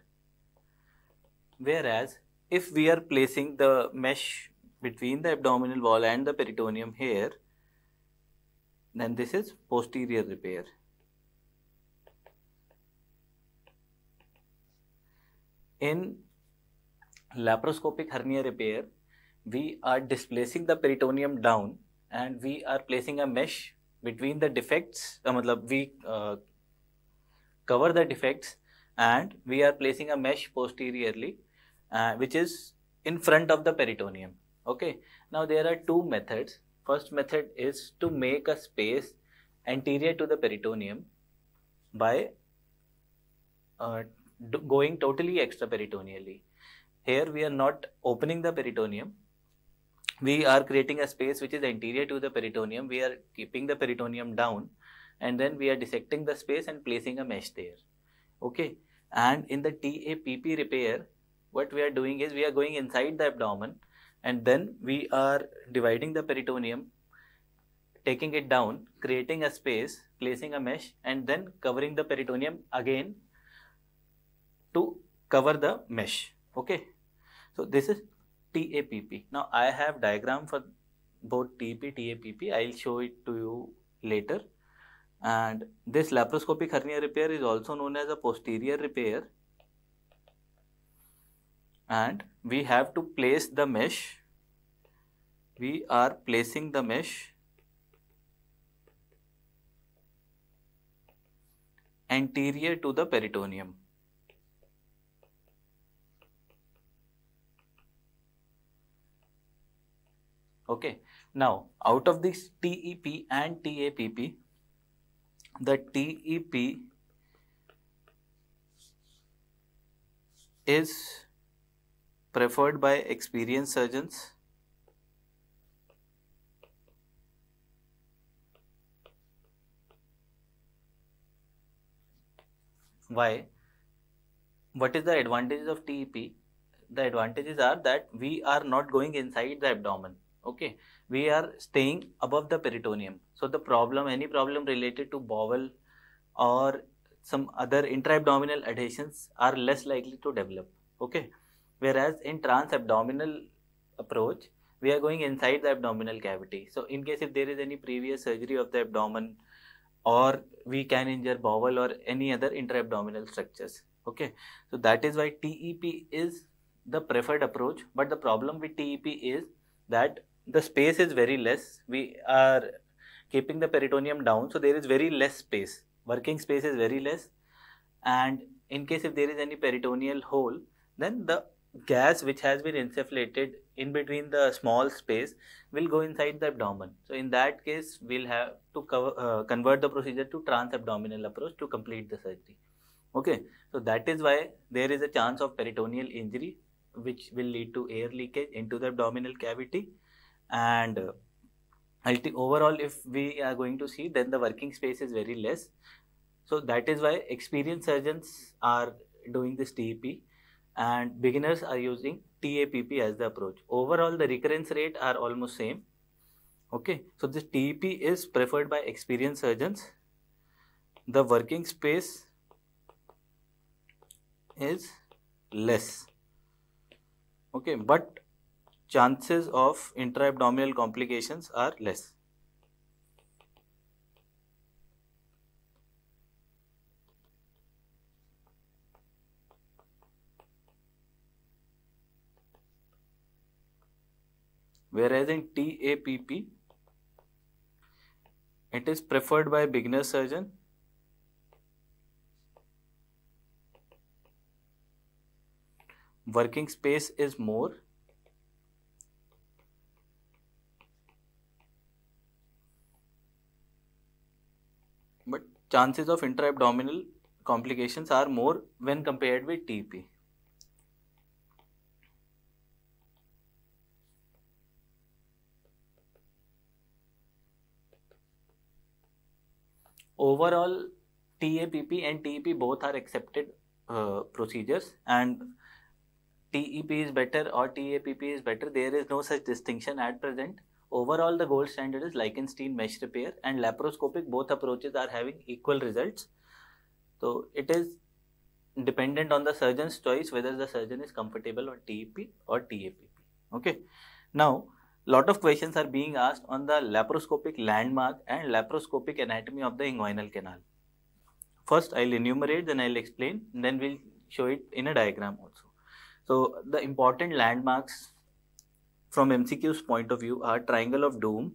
Whereas if we are placing the mesh between the abdominal wall and the peritoneum here, then this is posterior repair. In laparoscopic hernia repair, we are displacing the peritoneum down and we are placing a mesh between the defects, uh, matlab we uh, cover the defects and we are placing a mesh posteriorly, uh, which is in front of the peritoneum. Okay. Now there are two methods. First method is to make a space anterior to the peritoneum by uh, going totally extraperitoneally. Here we are not opening the peritoneum, we are creating a space which is anterior to the peritoneum. We are keeping the peritoneum down and then we are dissecting the space and placing a mesh there. Okay. And in the TAPP repair, what we are doing is we are going inside the abdomen and then we are dividing the peritoneum, taking it down, creating a space, placing a mesh and then covering the peritoneum again to cover the mesh. Okay. So, this is TAPP. Now I have diagram for both TP, TAPP. I'll show it to you later. And this laparoscopic hernia repair is also known as a posterior repair. And we have to place the mesh. We are placing the mesh anterior to the peritoneum. Okay. Now, out of this TEP and TAPP, the TEP is preferred by experienced surgeons. Why? What is the advantages of TEP? The advantages are that we are not going inside the abdomen okay we are staying above the peritoneum so the problem any problem related to bowel or some other intra-abdominal adhesions are less likely to develop okay whereas in transabdominal approach we are going inside the abdominal cavity so in case if there is any previous surgery of the abdomen or we can injure bowel or any other intra-abdominal structures okay so that is why tep is the preferred approach but the problem with tep is that the space is very less. We are keeping the peritoneum down, so there is very less space. Working space is very less and in case if there is any peritoneal hole, then the gas which has been encephalated in between the small space will go inside the abdomen. So in that case, we'll have to cover, uh, convert the procedure to transabdominal approach to complete the surgery. Okay, so that is why there is a chance of peritoneal injury which will lead to air leakage into the abdominal cavity and uh, overall if we are going to see then the working space is very less so that is why experienced surgeons are doing this TEP and beginners are using TAPP as the approach. Overall, the recurrence rate are almost same. Okay, so this TEP is preferred by experienced surgeons. The working space is less. Okay, but chances of intra-abdominal complications are less. Whereas in TAPP, it is preferred by beginner surgeon working space is more chances of intra-abdominal complications are more when compared with TP. Overall, TAPP and TEP both are accepted uh, procedures and TEP is better or TAPP is better. There is no such distinction at present Overall, the gold standard is lichenstein mesh repair and laparoscopic. Both approaches are having equal results. So it is dependent on the surgeon's choice whether the surgeon is comfortable on TEP or TAPP. Okay. Now, lot of questions are being asked on the laparoscopic landmark and laparoscopic anatomy of the inguinal canal. First, I'll enumerate, then I'll explain, then we'll show it in a diagram also. So, the important landmarks from MCQ's point of view are triangle of doom,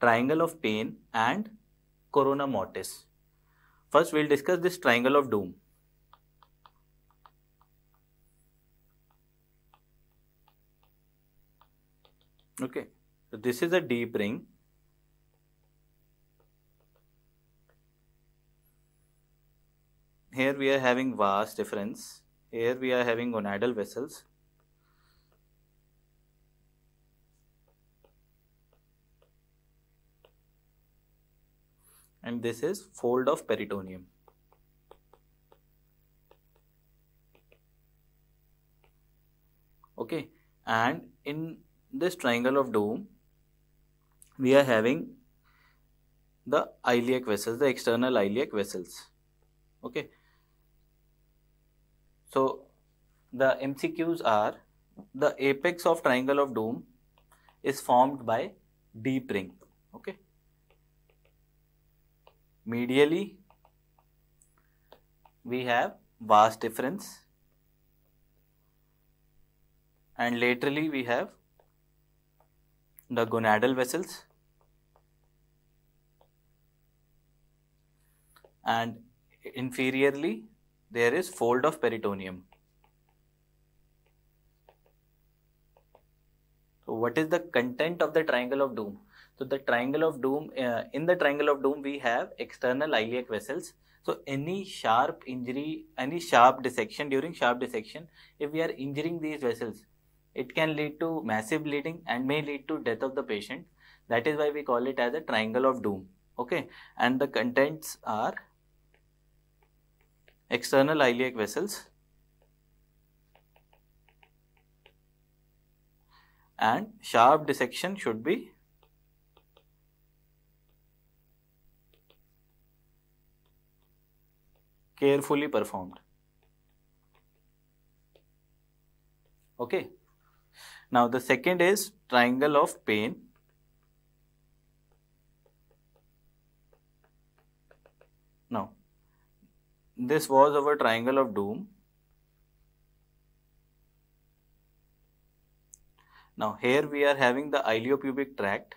triangle of pain and corona mortis. First, we'll discuss this triangle of doom. Okay, so this is a deep ring. Here we are having vast difference. Here we are having gonadal vessels. and this is fold of peritoneum. Okay, and in this triangle of dome, we are having the iliac vessels, the external iliac vessels. Okay, so the MCQs are the apex of triangle of dome is formed by deep ring medially we have vast difference and laterally we have the gonadal vessels and inferiorly there is fold of peritoneum. So what is the content of the triangle of doom? So the triangle of doom, uh, in the triangle of doom, we have external iliac vessels. So any sharp injury, any sharp dissection during sharp dissection, if we are injuring these vessels, it can lead to massive bleeding and may lead to death of the patient. That is why we call it as a triangle of doom. Okay. And the contents are external iliac vessels and sharp dissection should be carefully performed. Okay. Now the second is triangle of pain. Now this was our triangle of doom. Now here we are having the iliopubic tract.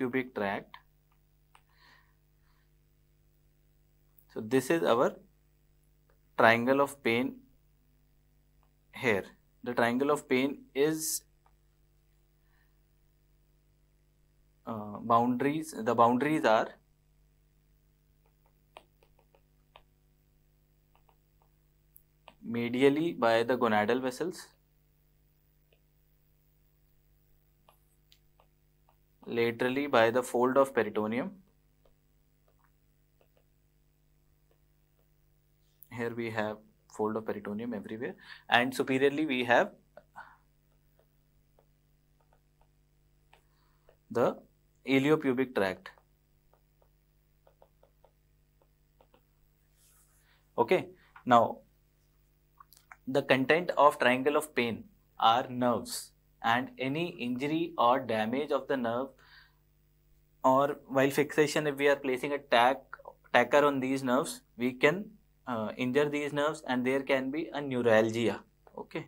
pubic tract So this is our triangle of pain here. The triangle of pain is uh, boundaries, the boundaries are medially by the gonadal vessels, laterally by the fold of peritoneum here we have fold of peritoneum everywhere and superiorly we have the iliopubic tract. Okay. Now, the content of triangle of pain are nerves and any injury or damage of the nerve or while fixation if we are placing a tack tacker on these nerves we can uh, injure these nerves and there can be a neuralgia okay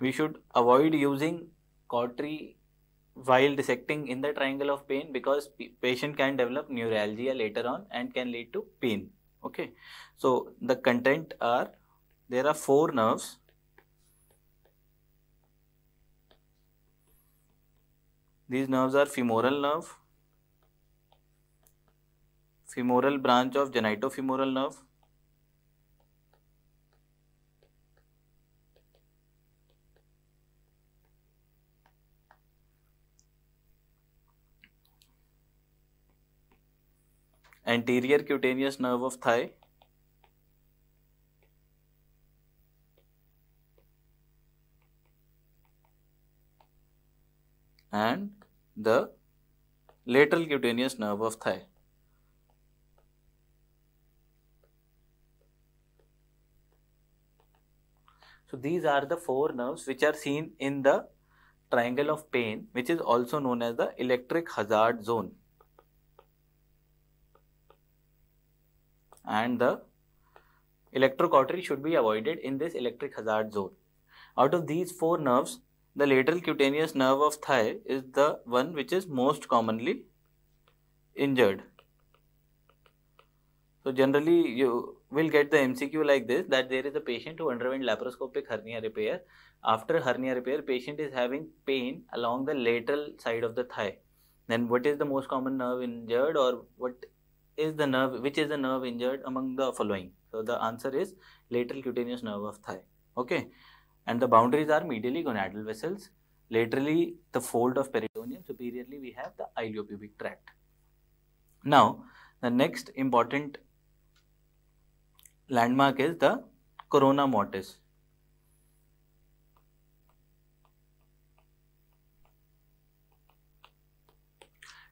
we should avoid using cautery while dissecting in the triangle of pain because patient can develop neuralgia later on and can lead to pain okay so the content are there are four nerves these nerves are femoral nerve femoral branch of genitofemoral nerve anterior cutaneous nerve of thigh and the lateral cutaneous nerve of thigh So these are the four nerves which are seen in the triangle of pain which is also known as the electric hazard zone. And the electrocautery should be avoided in this electric hazard zone. Out of these four nerves, the lateral cutaneous nerve of thigh is the one which is most commonly injured. So generally you will get the MCQ like this that there is a patient who underwent laparoscopic hernia repair. After hernia repair, patient is having pain along the lateral side of the thigh. Then what is the most common nerve injured or what is the nerve, which is the nerve injured among the following? So the answer is lateral cutaneous nerve of thigh. Okay. And the boundaries are medially gonadal vessels. Laterally, the fold of peritoneum. Superiorly, we have the iliopubic tract. Now, the next important landmark is the corona mortis.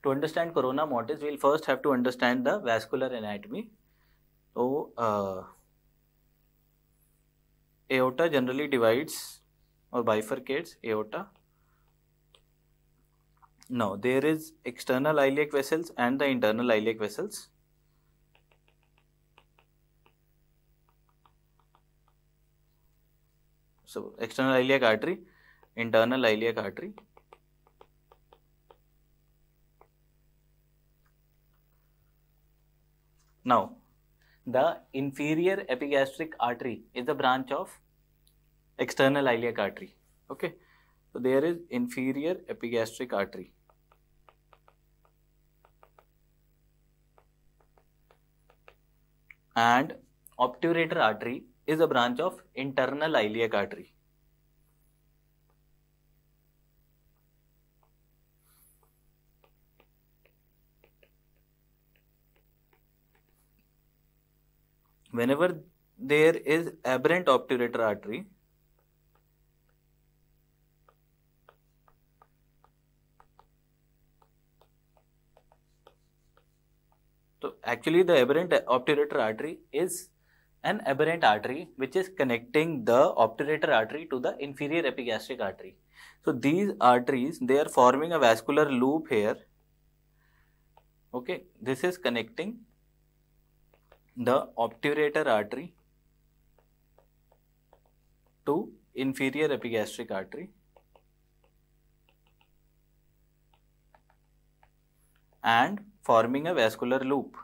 To understand corona mortis, we'll first have to understand the vascular anatomy. So, uh, aorta generally divides or bifurcates aorta. Now, there is external iliac vessels and the internal iliac vessels. External iliac artery internal iliac artery now the inferior epigastric artery is the branch of external iliac artery okay तो there is inferior epigastric artery and obturator artery is a branch of internal iliac artery. Whenever there is aberrant obturator artery, so actually the aberrant obturator artery is an aberrant artery which is connecting the obturator artery to the inferior epigastric artery. So these arteries, they are forming a vascular loop here. Okay, this is connecting the obturator artery to inferior epigastric artery. and forming a vascular loop.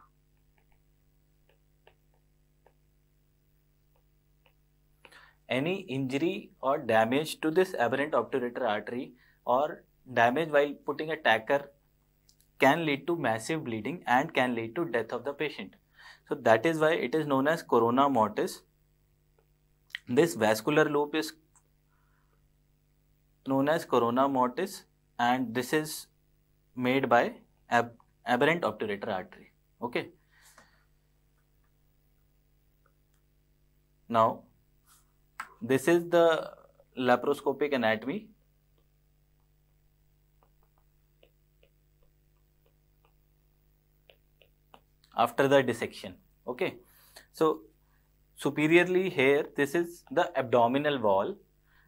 any injury or damage to this aberrant obturator artery or damage while putting a tacker can lead to massive bleeding and can lead to death of the patient. So that is why it is known as corona mortis. This vascular loop is known as corona mortis and this is made by ab aberrant obturator artery. Okay. Now this is the laparoscopic anatomy. after the dissection okay so superiorly here this is the abdominal wall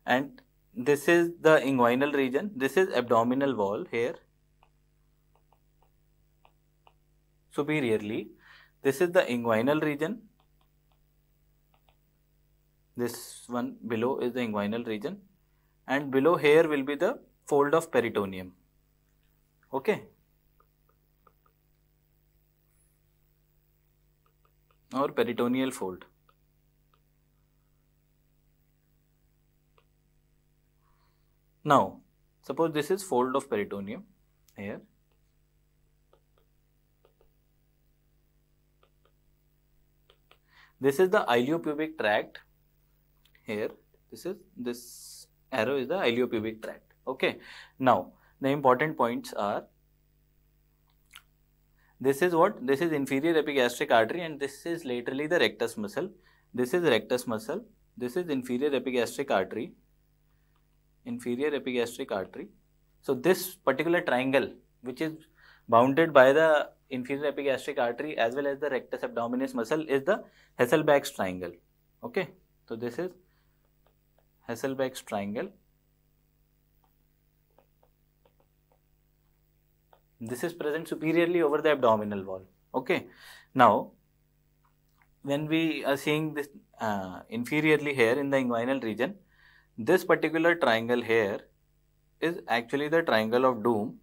and this is the inguinal region this is abdominal wall here superiorly this is the inguinal region this one below is the inguinal region and below here will be the fold of peritoneum. Okay. or peritoneal fold. Now, suppose this is fold of peritoneum here. This is the iliopubic tract here this is this arrow is the pubic tract okay now the important points are this is what this is inferior epigastric artery and this is laterally the rectus muscle this is rectus muscle this is inferior epigastric artery inferior epigastric artery so this particular triangle which is bounded by the inferior epigastric artery as well as the rectus abdominis muscle is the hesselbach's triangle okay so this is Hesselbeck's triangle. This is present superiorly over the abdominal wall. Okay. Now, when we are seeing this uh, inferiorly here in the inguinal region, this particular triangle here is actually the triangle of doom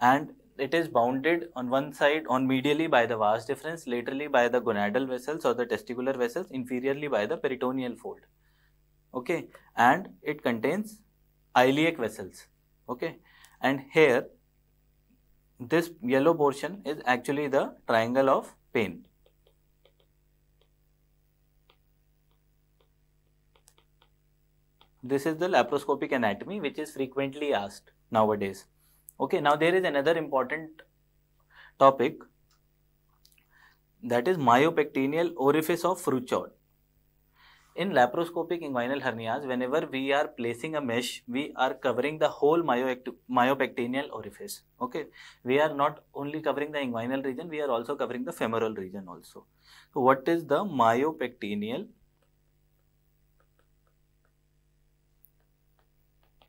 and it is bounded on one side on medially by the vas deferens, laterally by the gonadal vessels or the testicular vessels, inferiorly by the peritoneal fold okay and it contains iliac vessels okay and here this yellow portion is actually the triangle of pain this is the laparoscopic anatomy which is frequently asked nowadays okay now there is another important topic that is myopectineal orifice of fruchot in laparoscopic inguinal hernias, whenever we are placing a mesh, we are covering the whole myopectineal orifice. Okay, we are not only covering the inguinal region, we are also covering the femoral region also. So, what is the myopectineal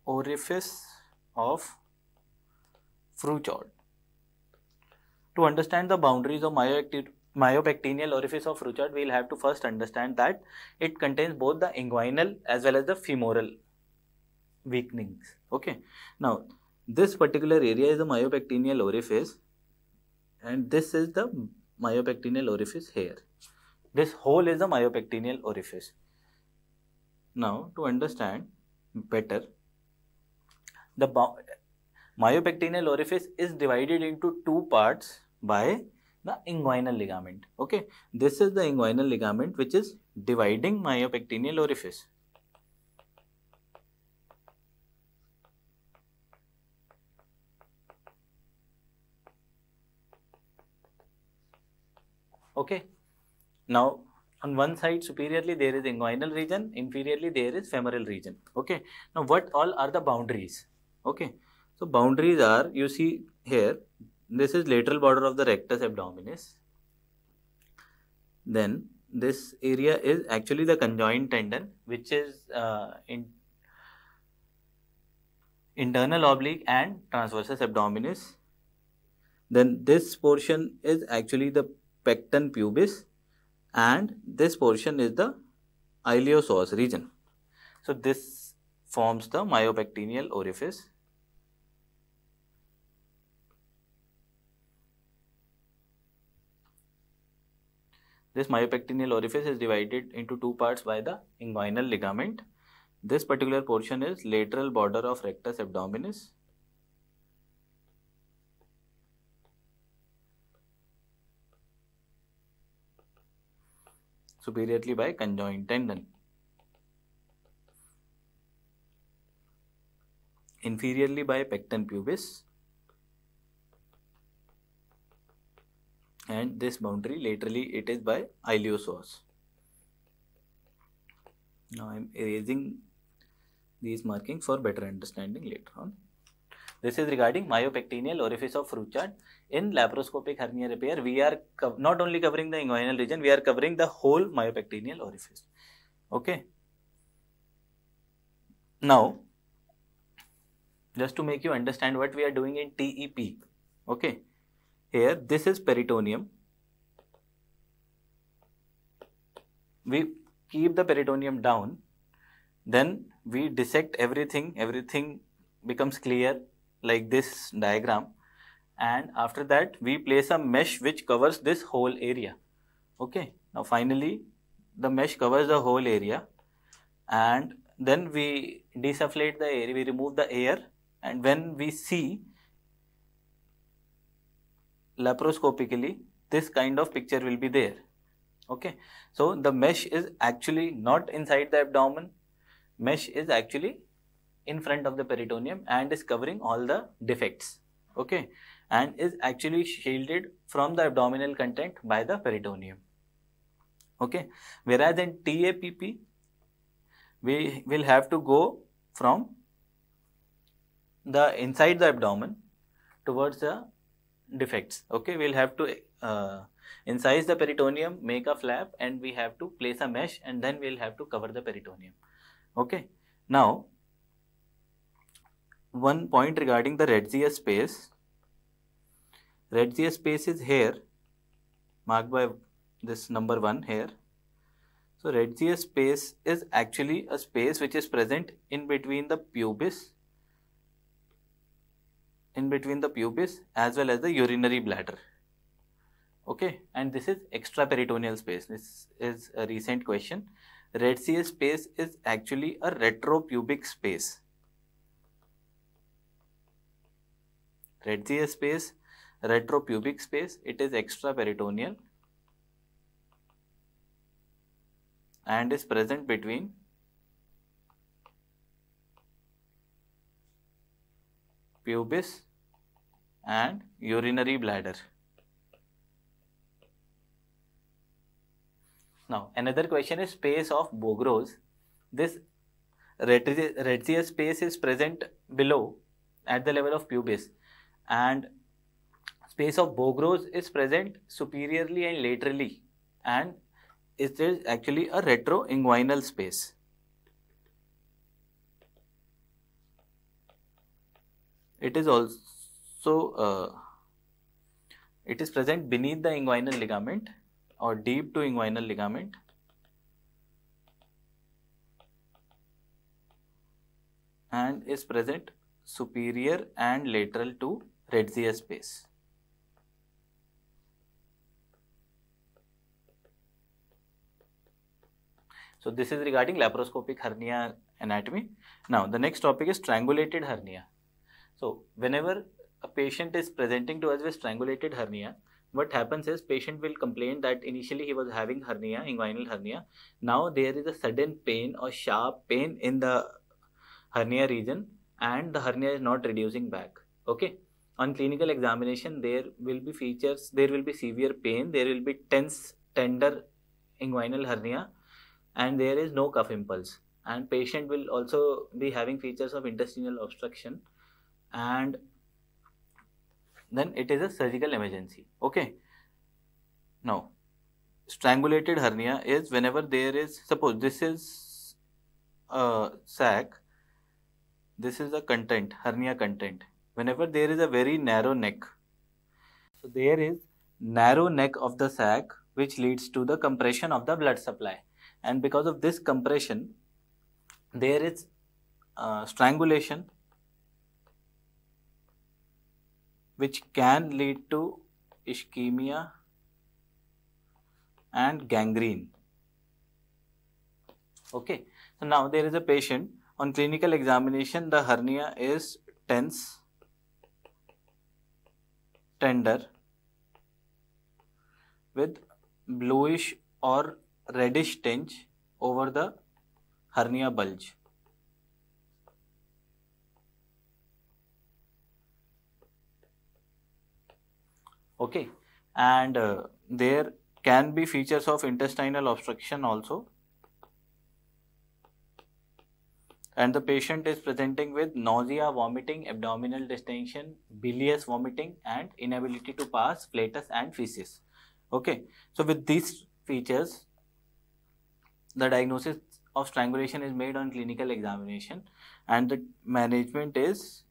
orifice of fruchard? To understand the boundaries of myopectineal myobacterial orifice of Ruchard, we will have to first understand that it contains both the inguinal as well as the femoral weakenings. Okay. Now, this particular area is the myobacterial orifice and this is the myobacterial orifice here. This hole is the myobacterial orifice. Now, to understand better, the myobacterial orifice is divided into two parts by the inguinal ligament. Okay, this is the inguinal ligament which is dividing myopectineal orifice. Okay, now on one side superiorly there is inguinal region, inferiorly there is femoral region. Okay, now what all are the boundaries? Okay, so boundaries are you see here this is lateral border of the rectus abdominis. Then this area is actually the conjoined tendon which is uh, in internal oblique and transversus abdominis. Then this portion is actually the pecten pubis and this portion is the ileosaurus region. So this forms the myopectineal orifice This myopectineal orifice is divided into two parts by the inguinal ligament. This particular portion is lateral border of rectus abdominis. superiorly by conjoint tendon. Inferiorly by pecten pubis. and this boundary laterally it is by iliopsoas. Now I am erasing these markings for better understanding later on. This is regarding myopectineal orifice of chart In laparoscopic hernia repair, we are not only covering the inguinal region, we are covering the whole myopectineal orifice. Okay. Now, just to make you understand what we are doing in TEP, okay, here this is peritoneum we keep the peritoneum down then we dissect everything everything becomes clear like this diagram and after that we place a mesh which covers this whole area okay now finally the mesh covers the whole area and then we desufflate the air we remove the air and when we see laparoscopically this kind of picture will be there okay so the mesh is actually not inside the abdomen mesh is actually in front of the peritoneum and is covering all the defects okay and is actually shielded from the abdominal content by the peritoneum okay whereas in TAPP we will have to go from the inside the abdomen towards the defects. Okay, we'll have to uh, incise the peritoneum, make a flap and we have to place a mesh and then we'll have to cover the peritoneum. Okay. Now, one point regarding the Redzia space. Redzia space is here marked by this number 1 here. So, Redzia space is actually a space which is present in between the pubis in between the pubis as well as the urinary bladder okay and this is extraperitoneal space this is a recent question red space is actually a retropubic space red cs space retropubic space it is extraperitoneal and is present between pubis and urinary bladder. Now another question is space of Bogros. This retreat space is present below at the level of pubis and space of Bogros is present superiorly and laterally and it is actually a retroinguinal space. It is also uh, it is present beneath the inguinal ligament or deep to inguinal ligament. and is present superior and lateral to retzius space. So, this is regarding laparoscopic hernia anatomy. Now, the next topic is triangulated hernia. So whenever a patient is presenting to us with strangulated hernia, what happens is patient will complain that initially he was having hernia, inguinal hernia. Now there is a sudden pain or sharp pain in the hernia region and the hernia is not reducing back. Okay. On clinical examination, there will be features, there will be severe pain, there will be tense, tender inguinal hernia and there is no cuff impulse and patient will also be having features of intestinal obstruction and then it is a surgical emergency okay now strangulated hernia is whenever there is suppose this is a sac this is the content hernia content whenever there is a very narrow neck so there is narrow neck of the sac which leads to the compression of the blood supply and because of this compression there is uh, strangulation which can lead to ischemia and gangrene. Okay. So now there is a patient on clinical examination the hernia is tense, tender with bluish or reddish tinge over the hernia bulge. okay and uh, there can be features of intestinal obstruction also and the patient is presenting with nausea, vomiting, abdominal distension, bilious vomiting and inability to pass flatus and feces. Okay. So, with these features, the diagnosis of strangulation is made on clinical examination and the management is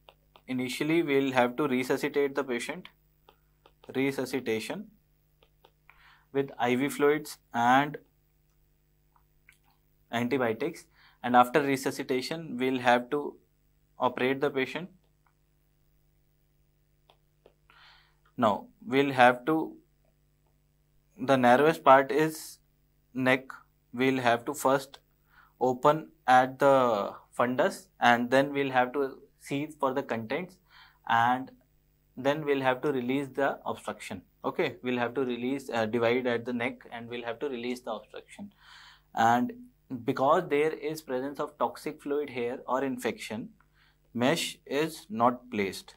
initially we will have to resuscitate the patient resuscitation with IV fluids and antibiotics and after resuscitation we will have to operate the patient. Now we will have to the narrowest part is neck we will have to first open at the fundus and then we will have to see for the contents and then we'll have to release the obstruction okay we'll have to release uh, divide at the neck and we'll have to release the obstruction and because there is presence of toxic fluid here or infection mesh is not placed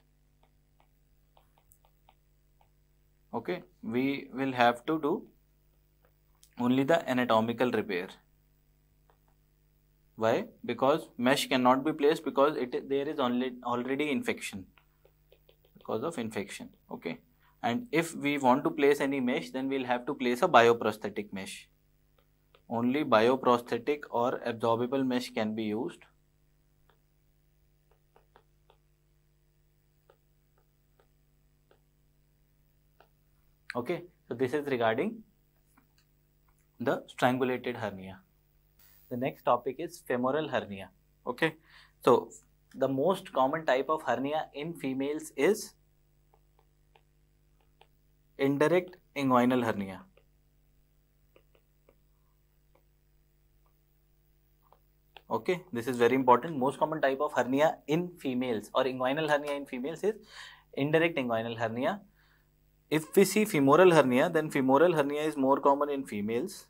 okay we will have to do only the anatomical repair why because mesh cannot be placed because it there is only already infection cause of infection. Okay. And if we want to place any mesh, then we'll have to place a bioprosthetic mesh. Only bioprosthetic or absorbable mesh can be used. Okay, so this is regarding the strangulated hernia. The next topic is femoral hernia. Okay, so the most common type of hernia in females is indirect inguinal hernia. Okay, this is very important. Most common type of hernia in females or inguinal hernia in females is indirect inguinal hernia. If we see femoral hernia, then femoral hernia is more common in females.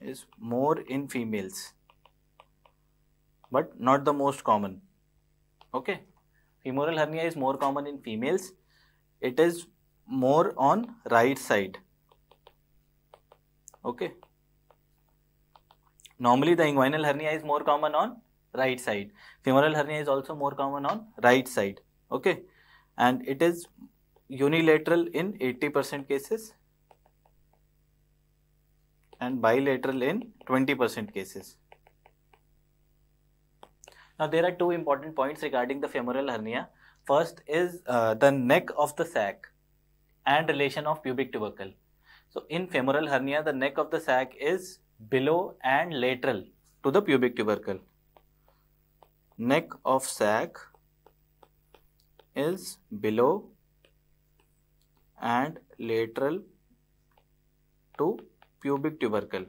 Is more in females but not the most common. Okay. Femoral hernia is more common in females. It is more on right side. Okay. Normally the inguinal hernia is more common on right side. Femoral hernia is also more common on right side. Okay. And it is unilateral in 80% cases and bilateral in 20% cases. Now there are two important points regarding the femoral hernia. First is uh, the neck of the sac and relation of pubic tubercle. So in femoral hernia, the neck of the sac is below and lateral to the pubic tubercle. Neck of sac is below and lateral to pubic tubercle.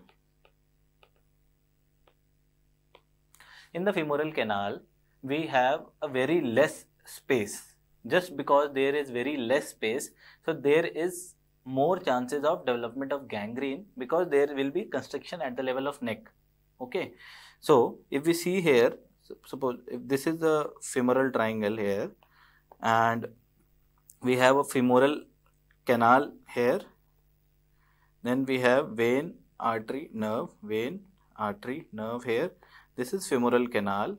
In the femoral canal, we have a very less space. Just because there is very less space, so there is more chances of development of gangrene because there will be constriction at the level of neck. Okay. So, if we see here, suppose if this is the femoral triangle here and we have a femoral canal here then we have vein artery nerve vein artery nerve here this is femoral canal.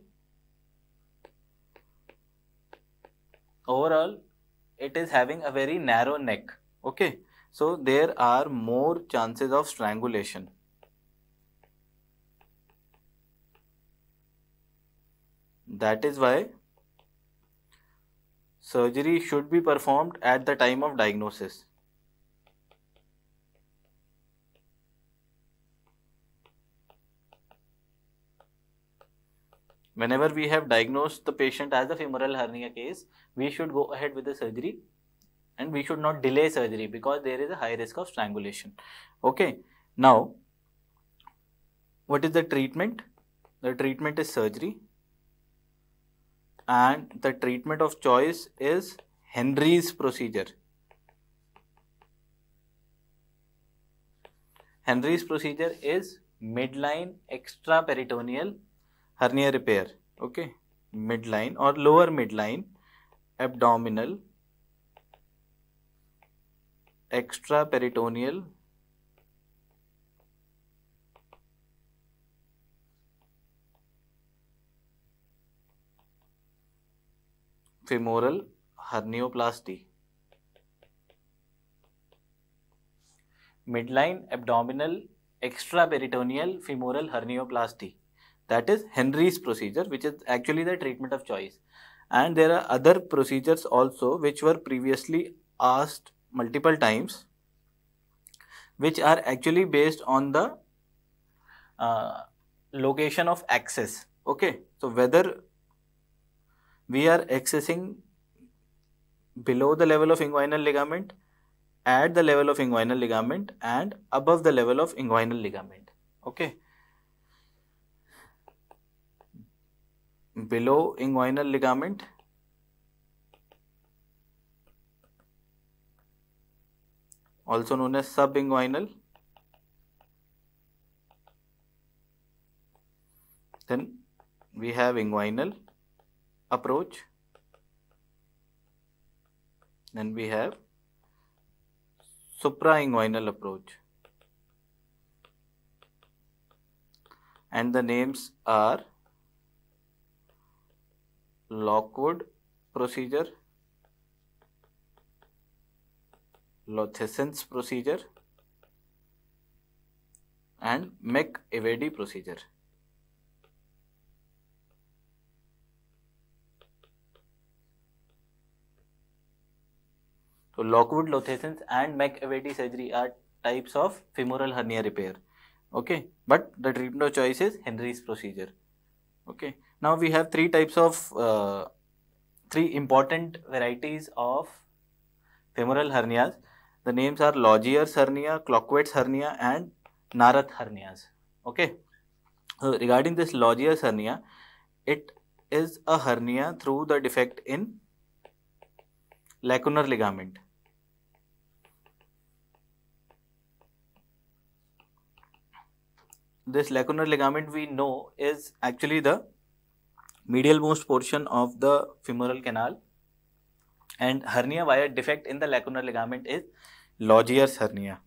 Overall, it is having a very narrow neck. Okay. So, there are more chances of strangulation. That is why surgery should be performed at the time of diagnosis. Whenever we have diagnosed the patient as a femoral hernia case, we should go ahead with the surgery and we should not delay surgery because there is a high risk of strangulation. Okay. Now, what is the treatment? The treatment is surgery and the treatment of choice is Henry's procedure. Henry's procedure is midline extraperitoneal hernia repair okay midline or lower midline abdominal extraperitoneal femoral hernioplasty midline abdominal extraperitoneal femoral hernioplasty That is Henry's procedure, which is actually the treatment of choice. And there are other procedures also which were previously asked multiple times, which are actually based on the uh, location of access. Okay, so whether we are accessing below the level of inguinal ligament, at the level of inguinal ligament, and above the level of inguinal ligament. Okay, below inguinal ligament also known as subinguinal then we have inguinal approach then we have suprainguinal approach and the names are Lockwood procedure Lotheissen procedure and McEvedy procedure तो Lockwood Lotheissen and McEvedy surgery are types of femoral hernia repair okay but the treatment of choice is Henry's procedure okay now we have three types of uh, three important varieties of femoral hernias the names are Logier's hernia Clockwaite's hernia and Narath hernias okay so regarding this Logier's hernia it is a hernia through the defect in lacunar ligament this lacunar ligament we know is actually the medialmost portion of the femoral canal and hernia via defect in the lacunar ligament is Logier's hernia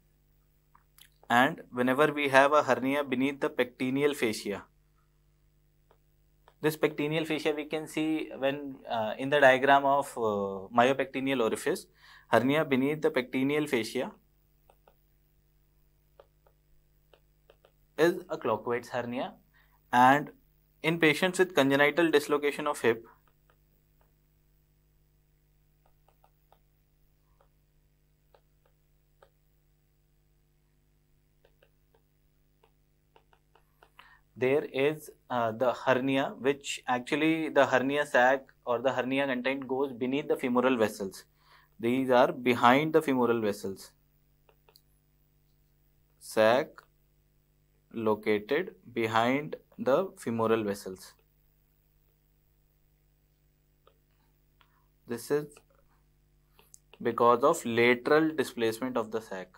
and whenever we have a hernia beneath the pectineal fascia this pectineal fascia we can see when uh, in the diagram of uh, myopectineal orifice hernia beneath the pectineal fascia is a clockwise hernia and in patients with congenital dislocation of hip there is uh, the hernia which actually the hernia sac or the hernia content goes beneath the femoral vessels. These are behind the femoral vessels. Sac located behind the femoral vessels. This is because of lateral displacement of the sac.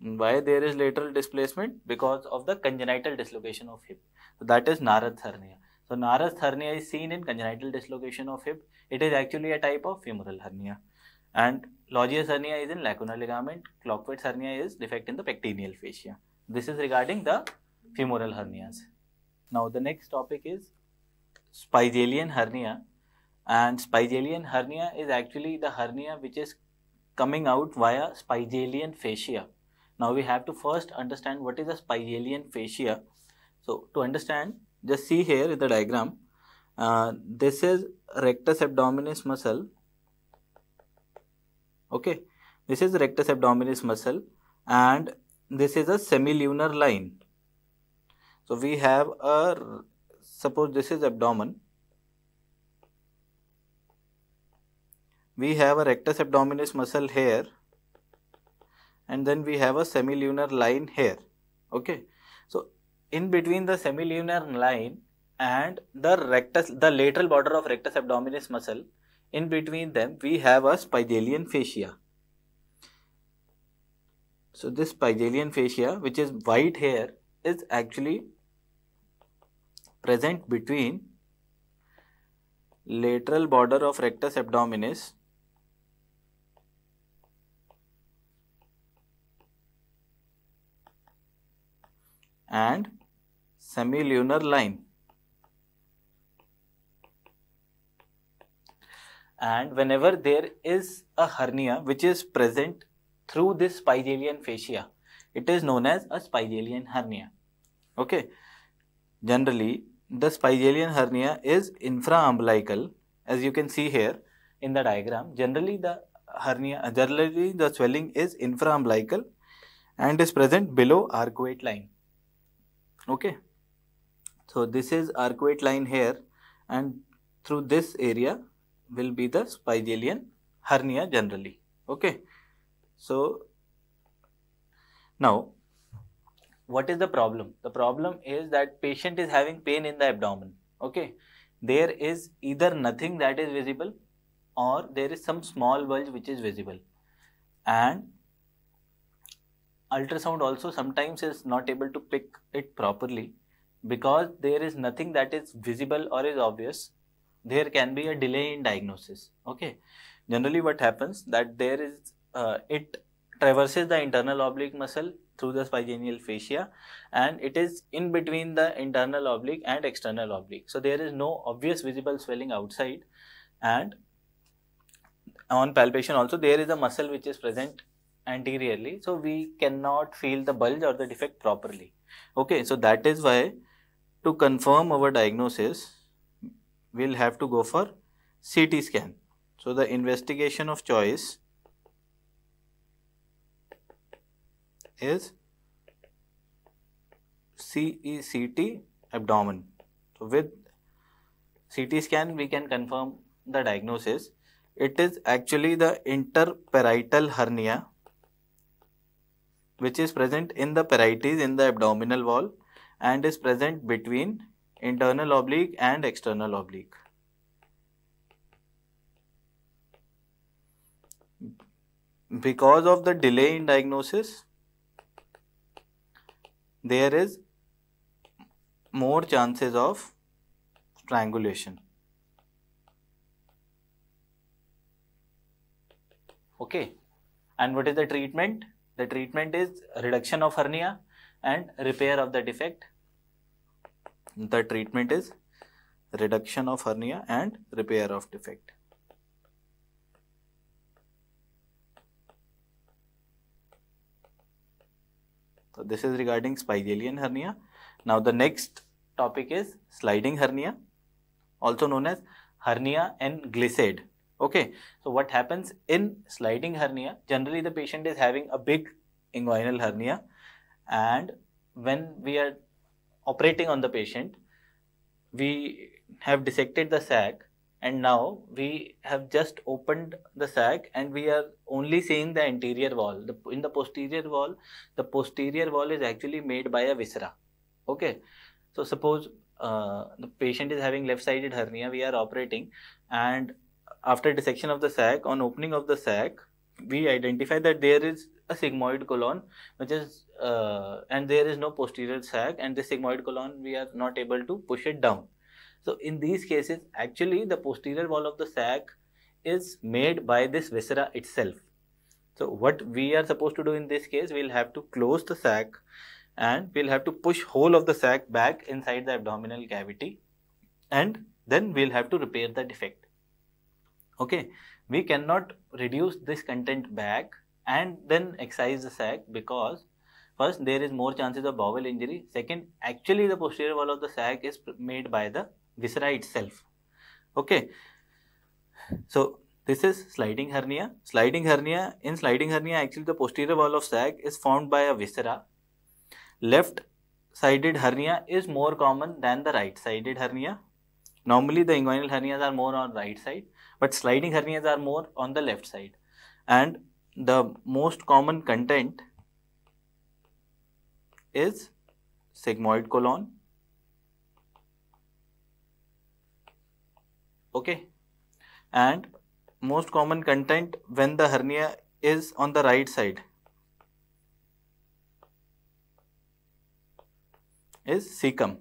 Why there is lateral displacement? Because of the congenital dislocation of hip. So that is Narath hernia. So Narath hernia is seen in congenital dislocation of hip. It is actually a type of femoral hernia. And Loggius hernia is in lacunar ligament. Clockwards hernia is defect in the pectineal fascia. This is regarding the femoral hernias. Now the next topic is spigelian hernia and spigelian hernia is actually the hernia which is coming out via spigelian fascia. Now we have to first understand what is a spigelian fascia. So to understand just see here in the diagram uh, this is rectus abdominis muscle okay this is rectus abdominis muscle and this is a semilunar line so we have a suppose this is abdomen we have a rectus abdominis muscle here and then we have a semilunar line here okay so in between the semilunar line and the rectus the lateral border of rectus abdominis muscle in between them, we have a spigelian fascia. So this spigelian fascia, which is white hair, is actually present between lateral border of rectus abdominis and semilunar line. And whenever there is a hernia which is present through this spigelian fascia, it is known as a spigelian hernia. Okay. Generally, the spigelian hernia is infraumbilical as you can see here in the diagram. Generally, the hernia, generally the swelling is infraumbilical and is present below arcuate line. Okay. So, this is arcuate line here and through this area will be the spigelian hernia generally. Okay. So, now what is the problem? The problem is that patient is having pain in the abdomen. Okay. There is either nothing that is visible or there is some small bulge which is visible and ultrasound also sometimes is not able to pick it properly because there is nothing that is visible or is obvious there can be a delay in diagnosis okay generally what happens that there is uh, it traverses the internal oblique muscle through the spinational fascia and it is in between the internal oblique and external oblique so there is no obvious visible swelling outside and on palpation also there is a muscle which is present anteriorly so we cannot feel the bulge or the defect properly okay so that is why to confirm our diagnosis will have to go for CT scan. So the investigation of choice is CECT abdomen. So with CT scan we can confirm the diagnosis. It is actually the interparietal hernia which is present in the parietes in the abdominal wall and is present between internal oblique and external oblique. Because of the delay in diagnosis, there is more chances of strangulation. Okay, and what is the treatment? The treatment is reduction of hernia and repair of the defect the treatment is reduction of hernia and repair of defect. So this is regarding spigelian hernia. Now the next topic is sliding hernia also known as hernia and glissade. Okay, so what happens in sliding hernia, generally the patient is having a big inguinal hernia and when we are operating on the patient, we have dissected the sac and now we have just opened the sac and we are only seeing the anterior wall. The, in the posterior wall, the posterior wall is actually made by a viscera. Okay. So suppose uh, the patient is having left-sided hernia, we are operating and after dissection of the sac, on opening of the sac, we identify that there is a sigmoid colon which is uh, and there is no posterior sac and the sigmoid colon we are not able to push it down so in these cases actually the posterior wall of the sac is made by this viscera itself so what we are supposed to do in this case we'll have to close the sac and we'll have to push whole of the sac back inside the abdominal cavity and then we'll have to repair the defect okay we cannot reduce this content back and then excise the sac because first there is more chances of bowel injury. Second, actually the posterior wall of the sac is made by the viscera itself. Okay. So this is sliding hernia. Sliding hernia, in sliding hernia actually the posterior wall of sac is formed by a viscera. Left sided hernia is more common than the right sided hernia. Normally the inguinal hernias are more on right side but sliding hernias are more on the left side and the most common content is sigmoid colon okay and most common content when the hernia is on the right side is cecum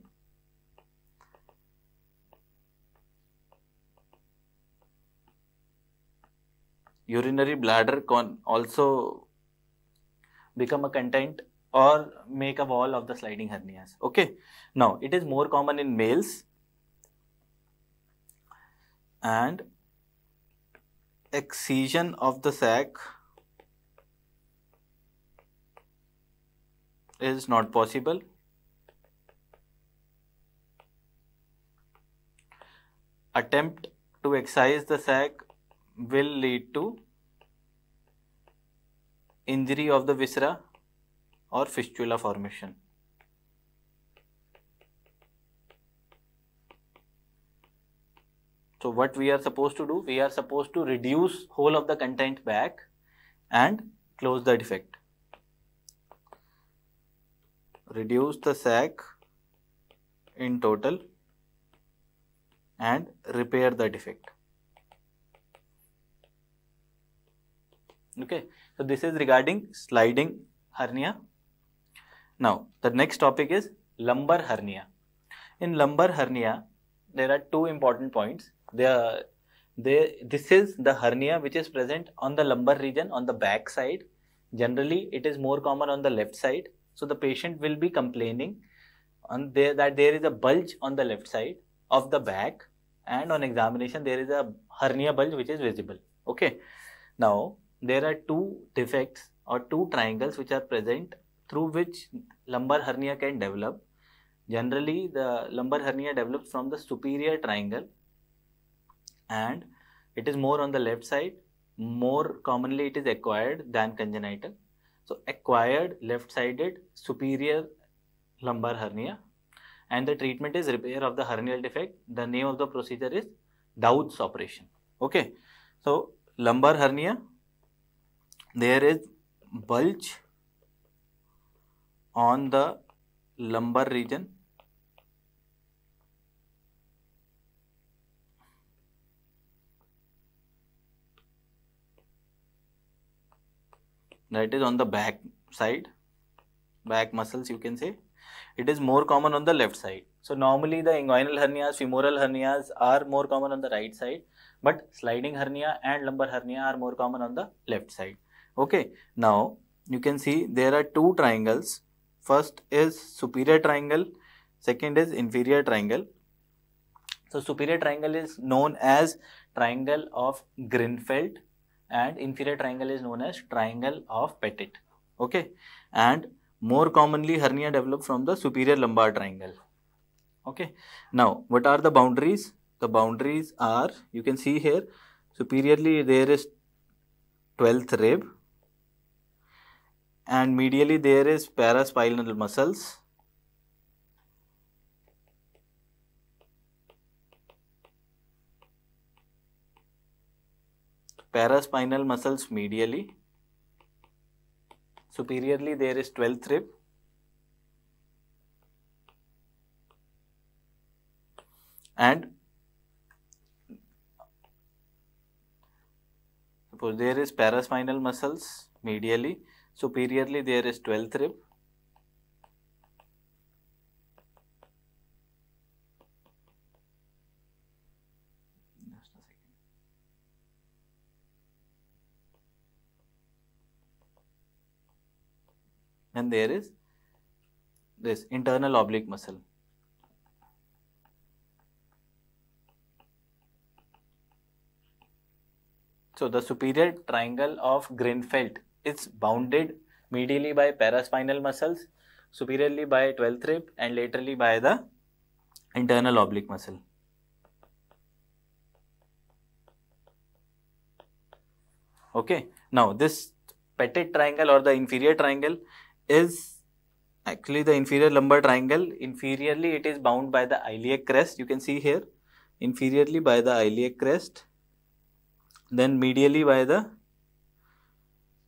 urinary bladder can also become a content or make a wall of the sliding hernias. Okay. Now, it is more common in males and excision of the sac is not possible. Attempt to excise the sac will lead to injury of the viscera or fistula formation. So what we are supposed to do? We are supposed to reduce whole of the content back and close the defect. Reduce the sac in total and repair the defect. okay so this is regarding sliding hernia now the next topic is lumbar hernia in lumbar hernia there are two important points they are they this is the hernia which is present on the lumbar region on the back side generally it is more common on the left side so the patient will be complaining on there that there is a bulge on the left side of the back and on examination there is a hernia bulge which is visible okay now there are two defects or two triangles which are present through which lumbar hernia can develop. Generally, the lumbar hernia develops from the superior triangle and it is more on the left side. More commonly, it is acquired than congenital. So, acquired left sided superior lumbar hernia and the treatment is repair of the hernial defect. The name of the procedure is Dowd's operation. Okay. So, lumbar hernia there is bulge on the lumbar region that is on the back side back muscles you can say it is more common on the left side so normally the inguinal hernias femoral hernias are more common on the right side but sliding hernia and lumbar hernia are more common on the left side okay now you can see there are two triangles first is superior triangle second is inferior triangle so superior triangle is known as triangle of Grinfeld and inferior triangle is known as triangle of Petit okay and more commonly hernia develop from the superior lumbar triangle okay now what are the boundaries the boundaries are you can see here superiorly there is 12th rib and medially there is paraspinal muscles. Paraspinal muscles medially. Superiorly there is 12th rib. And suppose there is paraspinal muscles medially Superiorly there is 12th rib. And there is this internal oblique muscle. So the superior triangle of Grinfeld it's bounded medially by paraspinal muscles, superiorly by 12th rib and laterally by the internal oblique muscle. Okay. Now, this petit triangle or the inferior triangle is actually the inferior lumbar triangle. Inferiorly, it is bound by the iliac crest. You can see here, inferiorly by the iliac crest, then medially by the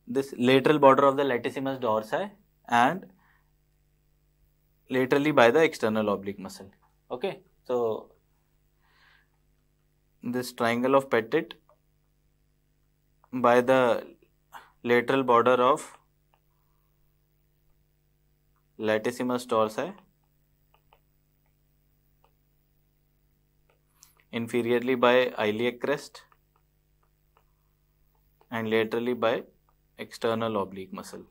this lateral border of the latissimus dorsi and laterally by the external oblique muscle. Okay, so this triangle of Petit by the lateral border of latissimus dorsi inferiorly by iliac crest and laterally by external oblique muscle.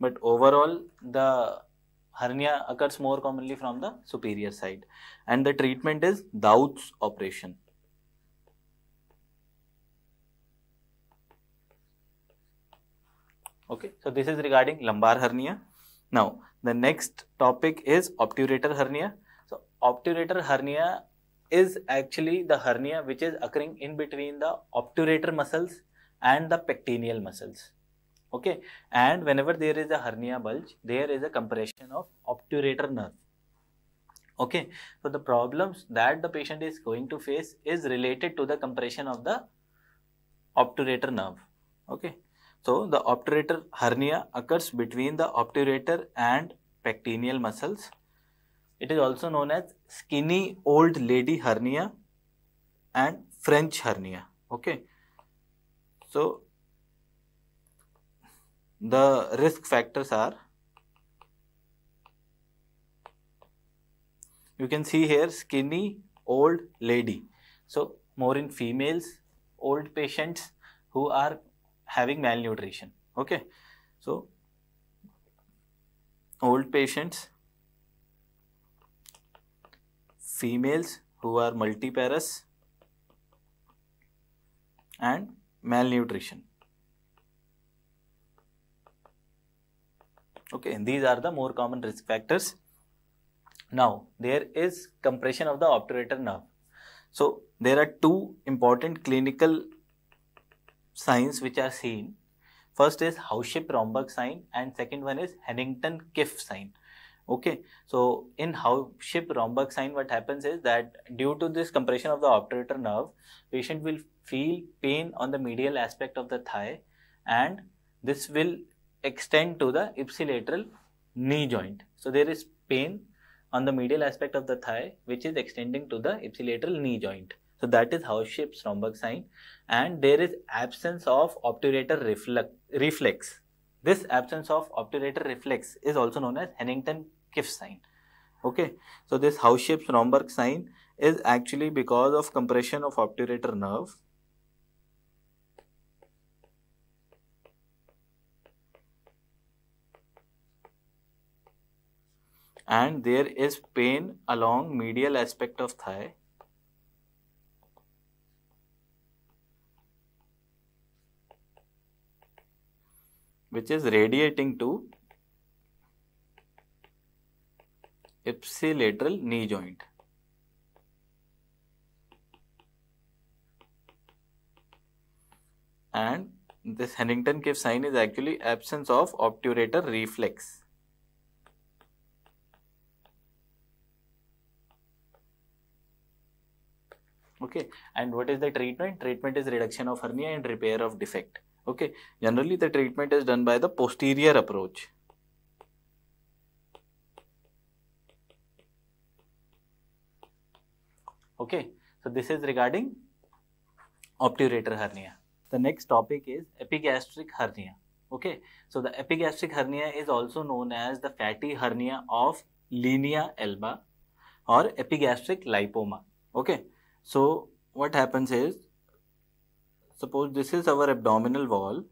But overall, the hernia occurs more commonly from the superior side and the treatment is Dowd's operation. Okay, so this is regarding lumbar hernia. Now, the next topic is obturator hernia. So, obturator hernia is actually the hernia which is occurring in between the obturator muscles and the pectineal muscles. Okay, and whenever there is a hernia bulge, there is a compression of obturator nerve. Okay, so the problems that the patient is going to face is related to the compression of the obturator nerve. Okay, so the obturator hernia occurs between the obturator and pectineal muscles it is also known as skinny old lady hernia and French hernia. Okay. So, the risk factors are you can see here skinny old lady. So, more in females, old patients who are having malnutrition. Okay. So, old patients females who are multiparous and malnutrition. Okay, and these are the more common risk factors. Now, there is compression of the obturator nerve. So, there are two important clinical signs which are seen. First is Hauschip-Romberg sign and second one is Huntington-Kiff sign. Okay, so in how ship Romberg sign, what happens is that due to this compression of the obturator nerve, patient will feel pain on the medial aspect of the thigh and this will extend to the ipsilateral knee joint. So there is pain on the medial aspect of the thigh which is extending to the ipsilateral knee joint. So that is how ship's Romberg sign and there is absence of obturator reflex. reflex. This absence of obturator reflex is also known as Hennington Kif sign. Okay, so this house shape's Romberg sign is actually because of compression of obturator nerve. And there is pain along medial aspect of thigh. which is radiating to ipsilateral knee joint. And this Huntington cave sign is actually absence of obturator reflex. Okay, and what is the treatment? Treatment is reduction of hernia and repair of defect. Okay, generally the treatment is done by the posterior approach. Okay, so this is regarding obturator hernia. The next topic is epigastric hernia. Okay, so the epigastric hernia is also known as the fatty hernia of linea alba or epigastric lipoma. Okay, so what happens is suppose this is our abdominal wall.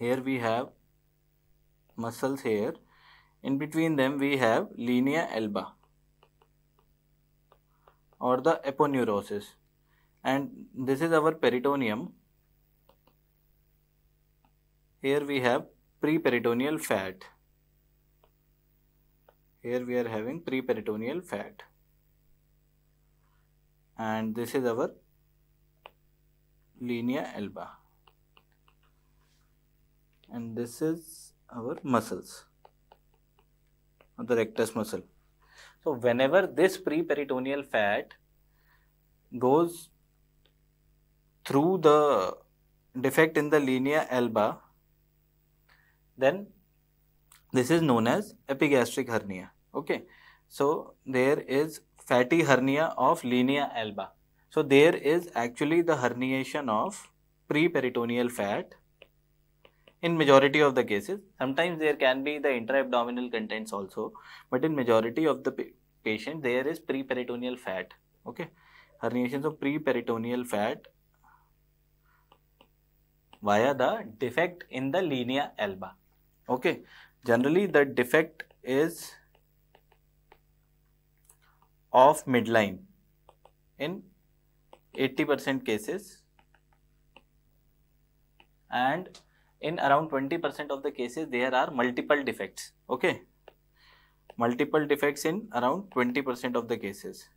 Here we have muscles here. In between them we have linea alba or the aponeurosis and this is our peritoneum here we have preperitoneal fat here we are having preperitoneal fat and this is our linea alba and this is our muscles the rectus muscle so whenever this preperitoneal fat goes through the defect in the linea alba, then this is known as epigastric hernia. Okay. So there is fatty hernia of linea alba. So there is actually the herniation of preperitoneal fat in majority of the cases. Sometimes there can be the intra-abdominal contents also, but in majority of the pa patient there is preperitoneal fat, okay. Herniations of preperitoneal fat via the defect in the linea alba, okay. Generally the defect is of midline in 80% cases and in around 20% of the cases there are multiple defects okay multiple defects in around 20% of the cases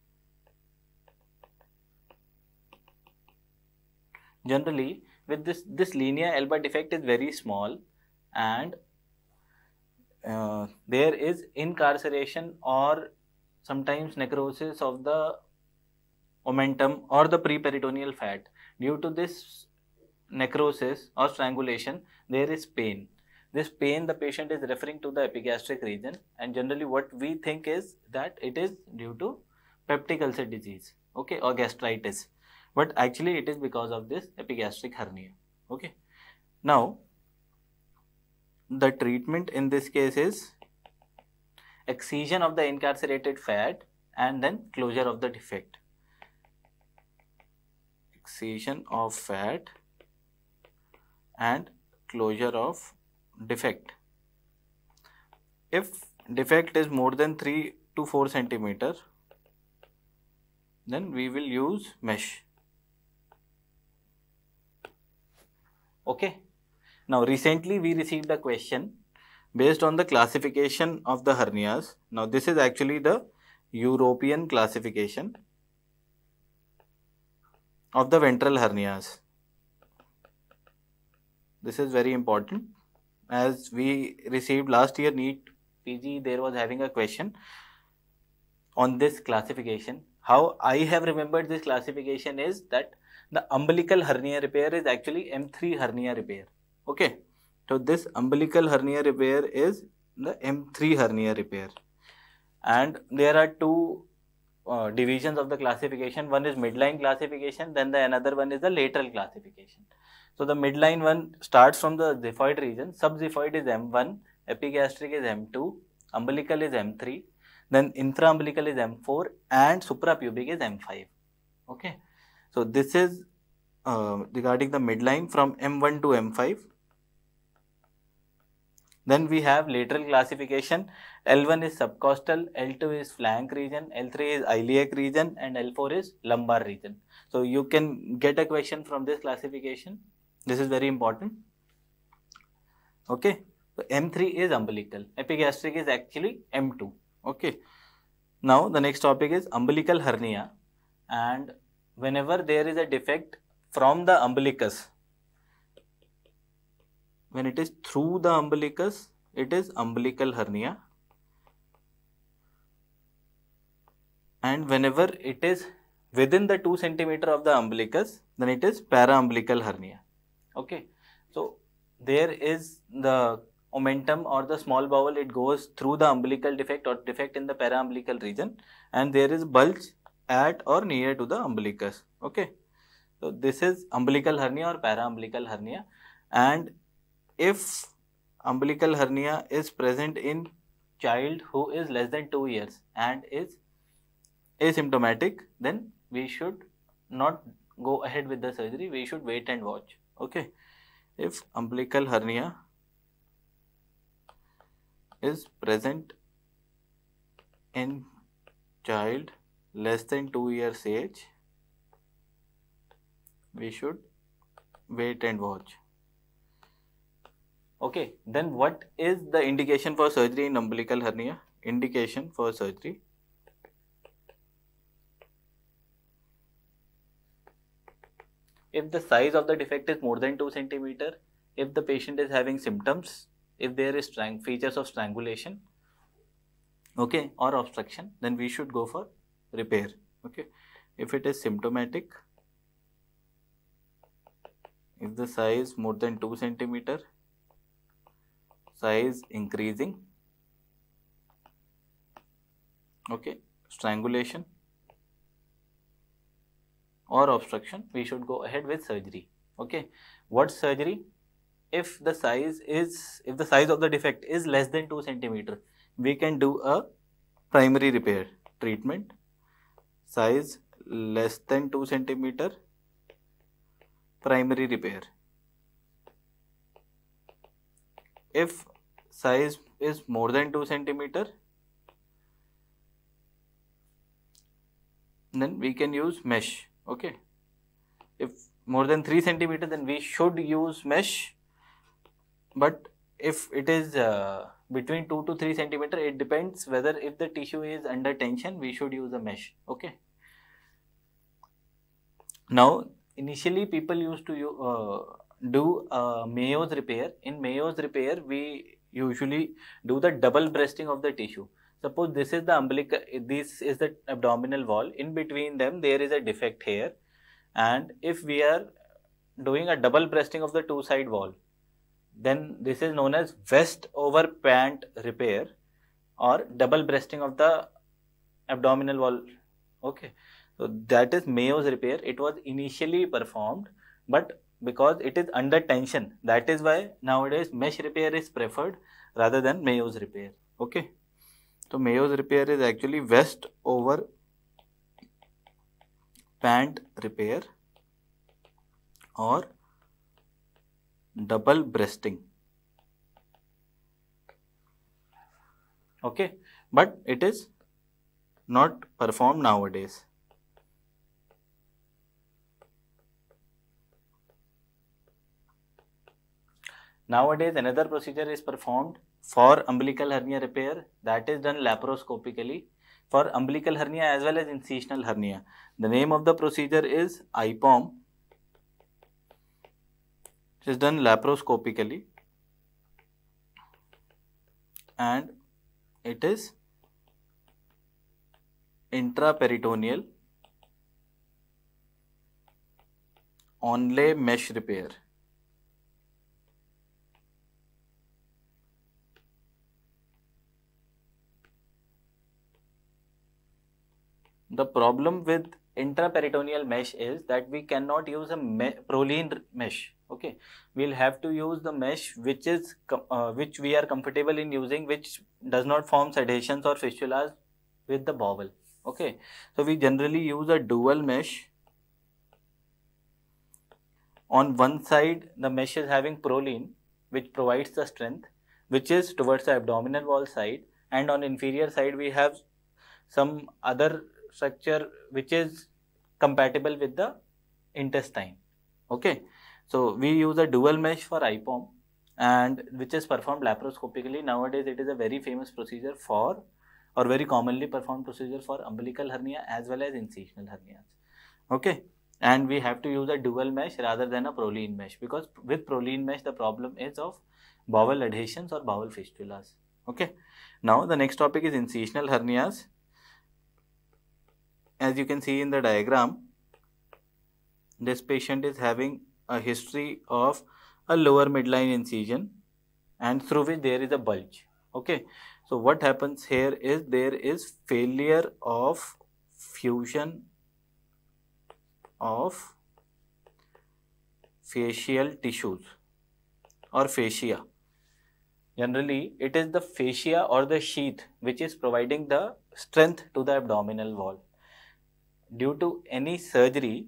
generally with this this linear elbow defect is very small and uh, there is incarceration or sometimes necrosis of the omentum or the preperitoneal fat due to this necrosis or strangulation, there is pain. This pain the patient is referring to the epigastric region and generally what we think is that it is due to peptic ulcer disease okay or gastritis but actually it is because of this epigastric hernia okay. Now the treatment in this case is excision of the incarcerated fat and then closure of the defect. Excision of fat and closure of defect. If defect is more than 3 to 4 centimeter, then we will use mesh. Okay. Now recently we received a question based on the classification of the hernias. Now this is actually the European classification of the ventral hernias. This is very important. As we received last year NEET PG, there was having a question on this classification. How I have remembered this classification is that the umbilical hernia repair is actually M3 hernia repair. Okay. So, this umbilical hernia repair is the M3 hernia repair. And there are two uh, divisions of the classification. One is midline classification, then the another one is the lateral classification. So the midline one starts from the xiphoid region, subxiphoid is M1, epigastric is M2, umbilical is M3, then infraumbilical is M4 and suprapubic is M5. Okay. So this is uh, regarding the midline from M1 to M5. Then we have lateral classification. L1 is subcostal, L2 is flank region, L3 is iliac region and L4 is lumbar region. So you can get a question from this classification. This is very important. Okay. So, M3 is umbilical. Epigastric is actually M2. Okay. Now, the next topic is umbilical hernia. And whenever there is a defect from the umbilicus, when it is through the umbilicus, it is umbilical hernia. And whenever it is within the 2 centimeter of the umbilicus, then it is paraumbilical hernia okay so there is the omentum or the small bowel it goes through the umbilical defect or defect in the paraumbilical region and there is bulge at or near to the umbilicus okay so this is umbilical hernia or paraumbilical hernia and if umbilical hernia is present in child who is less than 2 years and is asymptomatic then we should not go ahead with the surgery we should wait and watch okay if umbilical hernia is present in child less than 2 years age we should wait and watch okay then what is the indication for surgery in umbilical hernia indication for surgery if the size of the defect is more than 2 centimeter, if the patient is having symptoms, if there is features of strangulation, okay, or obstruction, then we should go for repair, okay. If it is symptomatic, if the size more than 2 centimeter, size increasing, okay, strangulation, or obstruction, we should go ahead with surgery. Okay. What surgery? If the size is, if the size of the defect is less than 2 centimeter, we can do a primary repair treatment. Size less than 2 centimeter, primary repair. If size is more than 2 centimeter, then we can use mesh okay if more than 3 centimeter then we should use mesh but if it is uh, between 2 to 3 centimeter it depends whether if the tissue is under tension we should use a mesh okay now initially people used to uh, do uh, Mayo's repair in Mayo's repair we usually do the double breasting of the tissue Suppose this is the umbilical, this is the abdominal wall. In between them, there is a defect here. And if we are doing a double breasting of the two side wall, then this is known as vest over pant repair or double breasting of the abdominal wall. Okay. So that is Mayo's repair. It was initially performed, but because it is under tension, that is why nowadays mesh repair is preferred rather than Mayo's repair. Okay. तो Mayo's repair is actually vest over pants repair or double breasting okay but it is not perform nowadays Nowadays another procedure is performed for umbilical hernia repair that is done laparoscopically for umbilical hernia as well as incisional hernia the name of the procedure is IPOM is done laparoscopically and it is intraperitoneal onlay mesh repair the problem with intraperitoneal mesh is that we cannot use a me proline mesh okay we'll have to use the mesh which is uh, which we are comfortable in using which does not form adhesions or fistulas with the bowel okay so we generally use a dual mesh on one side the mesh is having proline which provides the strength which is towards the abdominal wall side and on inferior side we have some other structure which is compatible with the intestine. Okay. So we use a dual mesh for IPOM and which is performed laparoscopically. Nowadays it is a very famous procedure for or very commonly performed procedure for umbilical hernia as well as incisional hernias. Okay. And we have to use a dual mesh rather than a proline mesh because with proline mesh the problem is of bowel adhesions or bowel fistulas. Okay. Now the next topic is incisional hernias as you can see in the diagram this patient is having a history of a lower midline incision and through which there is a bulge okay so what happens here is there is failure of fusion of facial tissues or fascia generally it is the fascia or the sheath which is providing the strength to the abdominal wall due to any surgery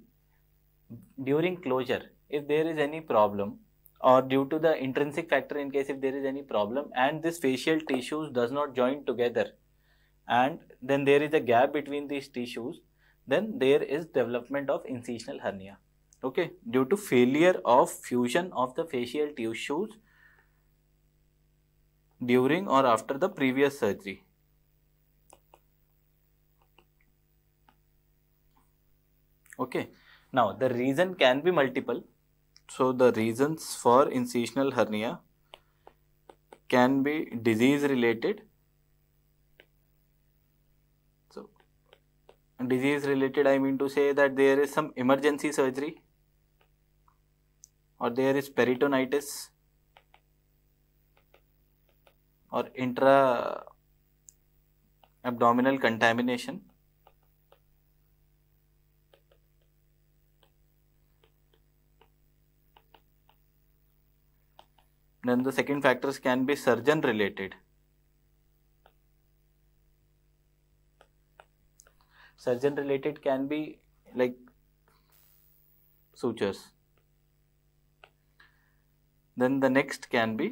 during closure, if there is any problem or due to the intrinsic factor in case if there is any problem and this facial tissues does not join together and then there is a gap between these tissues, then there is development of incisional hernia. Okay, due to failure of fusion of the facial tissues during or after the previous surgery. okay now the reason can be multiple so the reasons for incisional hernia can be disease related so disease related i mean to say that there is some emergency surgery or there is peritonitis or intra abdominal contamination Then the second factors can be surgeon related. Surgeon related can be like sutures. Then the next can be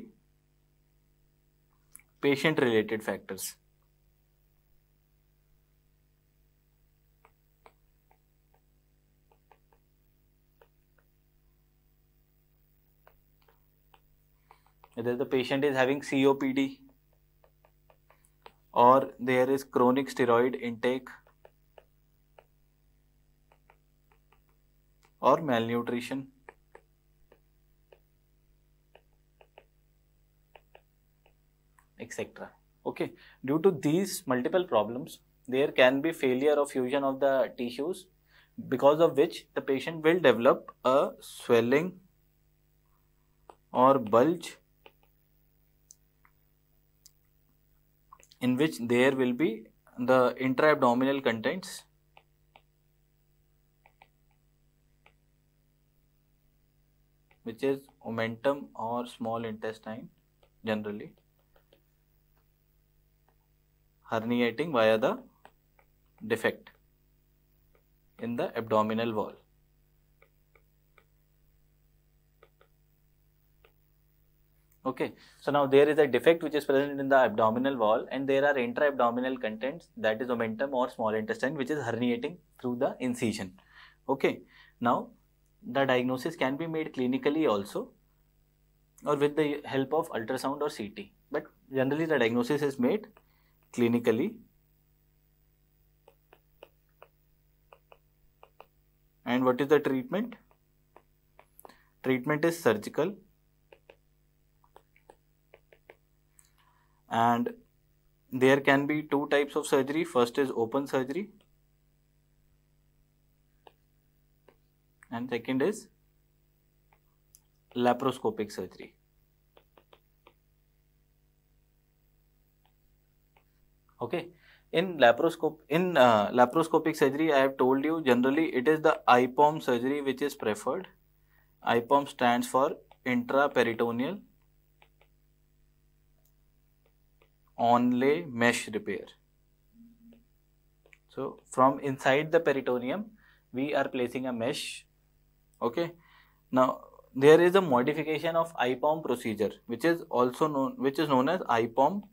patient related factors. whether the patient is having COPD or there is chronic steroid intake or malnutrition. etc. Okay. Due to these multiple problems, there can be failure of fusion of the tissues because of which the patient will develop a swelling or bulge in which there will be the intra-abdominal contents which is omentum or small intestine generally herniating via the defect in the abdominal wall. Okay, so now there is a defect which is present in the abdominal wall and there are intra-abdominal contents that is omentum or small intestine which is herniating through the incision. Okay, now the diagnosis can be made clinically also or with the help of ultrasound or CT but generally the diagnosis is made clinically and what is the treatment? Treatment is surgical and there can be two types of surgery first is open surgery and second is laparoscopic surgery okay in laparoscope in uh, laparoscopic surgery i have told you generally it is the ipom surgery which is preferred ipom stands for intraperitoneal Only mesh repair. So from inside the peritoneum, we are placing a mesh. Okay. Now there is a modification of IPOM procedure, which is also known, which is known as IPOM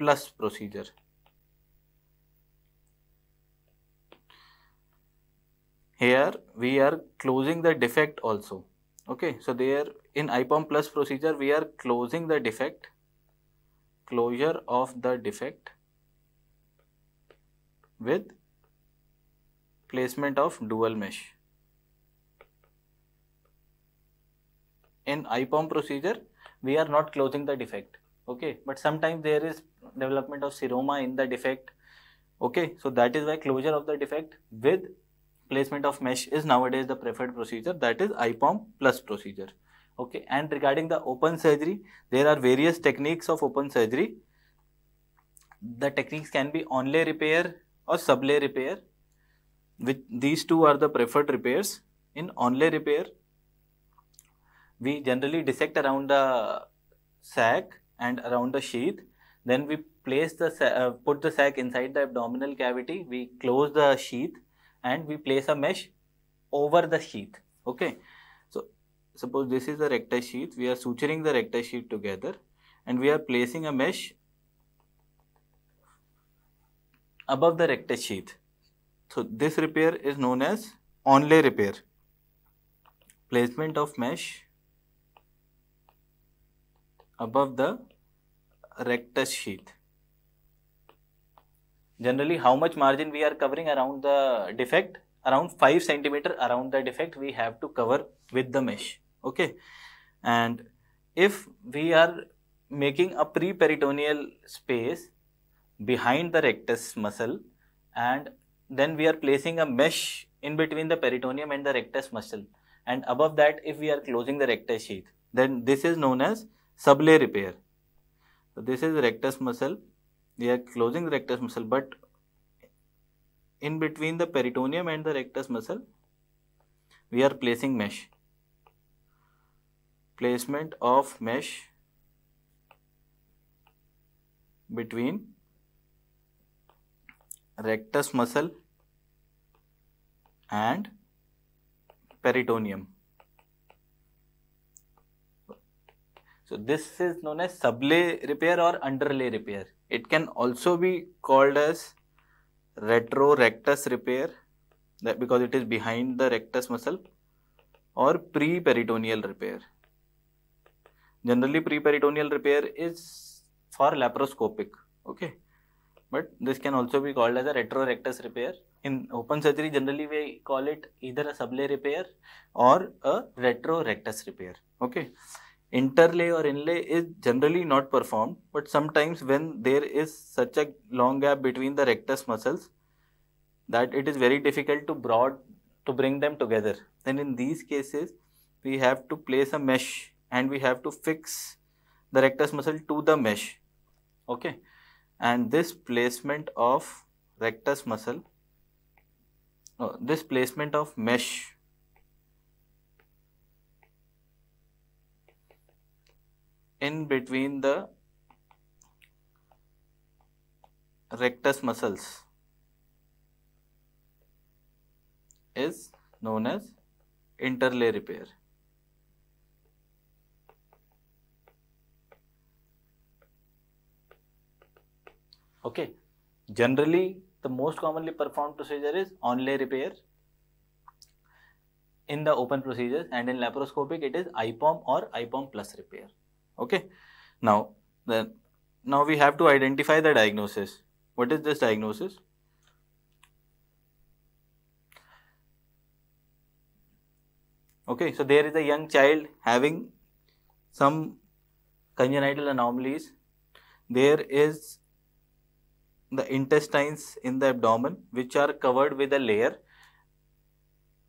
plus procedure. Here we are closing the defect also. Okay. So there in IPOM plus procedure, we are closing the defect closure of the defect with placement of dual mesh. In IPOM procedure, we are not closing the defect, okay, but sometimes there is development of seroma in the defect, okay, so that is why closure of the defect with placement of mesh is nowadays the preferred procedure that is IPOM plus procedure okay and regarding the open surgery there are various techniques of open surgery the techniques can be onlay repair or sublay repair which these two are the preferred repairs in onlay repair we generally dissect around the sac and around the sheath then we place the uh, put the sac inside the abdominal cavity we close the sheath and we place a mesh over the sheath okay suppose this is the rectus sheath, we are suturing the rectus sheath together and we are placing a mesh above the rectus sheath. So this repair is known as onlay repair. Placement of mesh above the rectus sheath. Generally, how much margin we are covering around the defect? around 5 centimeter around that defect, we have to cover with the mesh okay and if we are making a preperitoneal space behind the rectus muscle and then we are placing a mesh in between the peritoneum and the rectus muscle and above that if we are closing the rectus sheath then this is known as sublay repair so this is rectus muscle we are closing the rectus muscle but in between the peritoneum and the rectus muscle we are placing mesh placement of mesh between rectus muscle and peritoneum so this is known as sublay repair or underlay repair it can also be called as retrorectus repair that because it is behind the rectus muscle or preperitoneal repair generally preperitoneal repair is for laparoscopic okay but this can also be called as a retrorectus repair in open surgery generally we call it either a sublay repair or a retrorectus repair okay interlay or inlay is generally not performed but sometimes when there is such a long gap between the rectus muscles that it is very difficult to broad to bring them together then in these cases we have to place a mesh and we have to fix the rectus muscle to the mesh okay and this placement of rectus muscle uh, this placement of mesh in between the rectus muscles is known as interlay repair. Okay, generally the most commonly performed procedure is onlay repair in the open procedures and in laparoscopic it is IPOM or IPOM plus repair. Okay. Now, then now we have to identify the diagnosis. What is this diagnosis? Okay, so there is a young child having some congenital anomalies. There is the intestines in the abdomen which are covered with a layer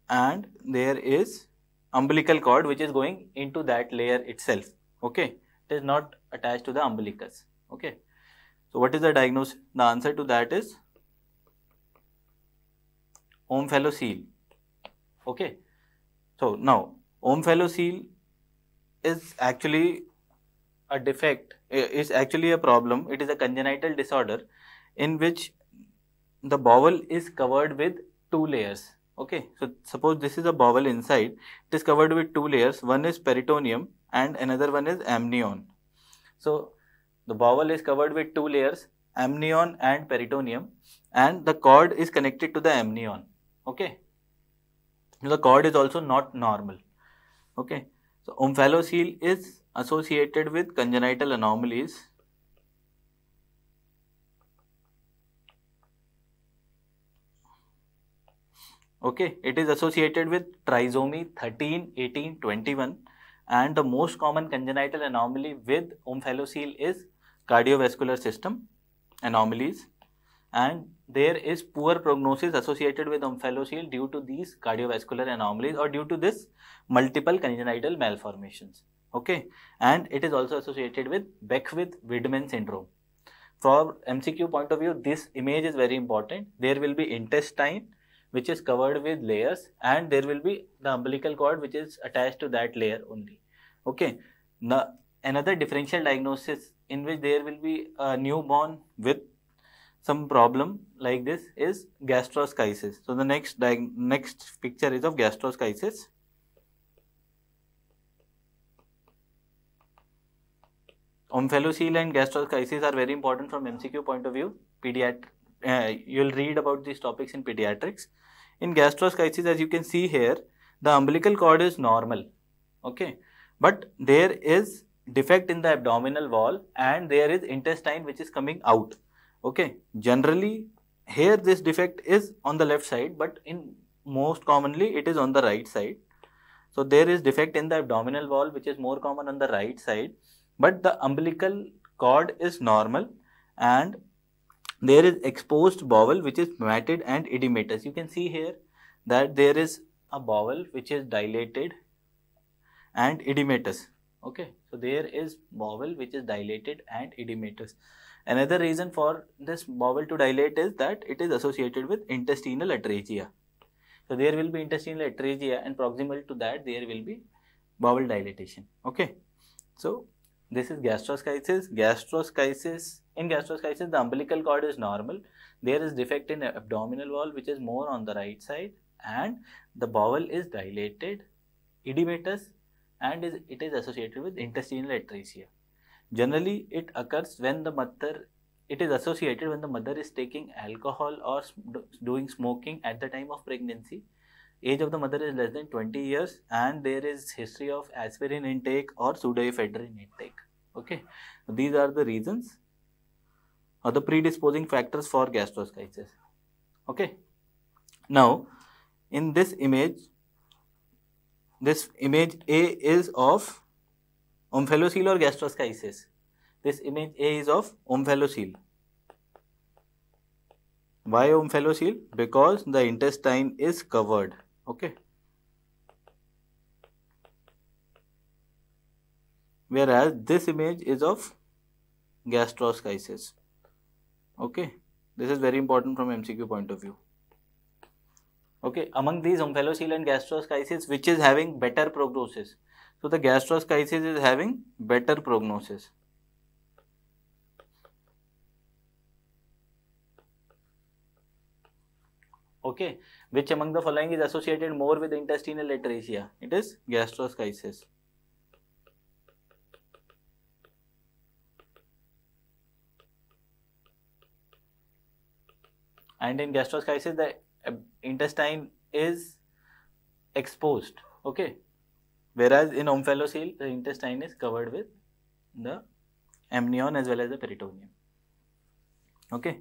and there is umbilical cord which is going into that layer itself okay it is not attached to the umbilicus okay so what is the diagnosis the answer to that is omphalocele okay so now omphalocele is actually a defect is actually a problem it is a congenital disorder in which the bowel is covered with two layers okay so suppose this is a bowel inside it is covered with two layers one is peritoneum and another one is amnion. So the bowel is covered with two layers amnion and peritoneum and the cord is connected to the amnion. Okay. The cord is also not normal. Okay. So omphalocele is associated with congenital anomalies okay it is associated with trisomy 13 18 21 and the most common congenital anomaly with omphalocele is cardiovascular system anomalies and there is poor prognosis associated with omphalocele due to these cardiovascular anomalies or due to this multiple congenital malformations okay and it is also associated with beckwith-wiedemann syndrome from mcq point of view this image is very important there will be intestine which is covered with layers and there will be the umbilical cord which is attached to that layer only. Okay. Now, another differential diagnosis in which there will be a newborn with some problem like this is gastroschisis. So, the next next picture is of gastroschisis. Omphalocele and gastroschisis are very important from MCQ point of view, pediatric uh, you'll read about these topics in pediatrics. In gastroschisis, as you can see here, the umbilical cord is normal, okay, but there is defect in the abdominal wall and there is intestine which is coming out, okay. Generally, here this defect is on the left side, but in most commonly it is on the right side. So there is defect in the abdominal wall which is more common on the right side, but the umbilical cord is normal and there is exposed bowel which is matted and edematous. You can see here that there is a bowel which is dilated and edematous. Okay, so there is bowel which is dilated and edematous. Another reason for this bowel to dilate is that it is associated with intestinal atresia. So there will be intestinal atresia and proximal to that there will be bowel dilatation. Okay, so this is gastroschisis. Gastroschisis in gastroschisis, the umbilical cord is normal. There is defect in abdominal wall which is more on the right side and the bowel is dilated, edematous and is, it is associated with intestinal atresia. Generally, it occurs when the mother, it is associated when the mother is taking alcohol or doing smoking at the time of pregnancy age of the mother is less than 20 years and there is history of aspirin intake or pseudoephedrine intake okay these are the reasons are the predisposing factors for gastroschisis. Okay. Now, in this image, this image A is of omphalocele or gastroschisis. This image A is of omphalocele. Why omphalocele? Because the intestine is covered. Okay. Whereas this image is of gastroschisis. Okay, this is very important from MCQ point of view. Okay, among these omphalocele and gastroschisis, which is having better prognosis? So the gastroschisis is having better prognosis. Okay, which among the following is associated more with intestinal atresia? It is gastroschisis. and in gastroschisis the intestine is exposed okay whereas in omphalocele the intestine is covered with the amnion as well as the peritoneum okay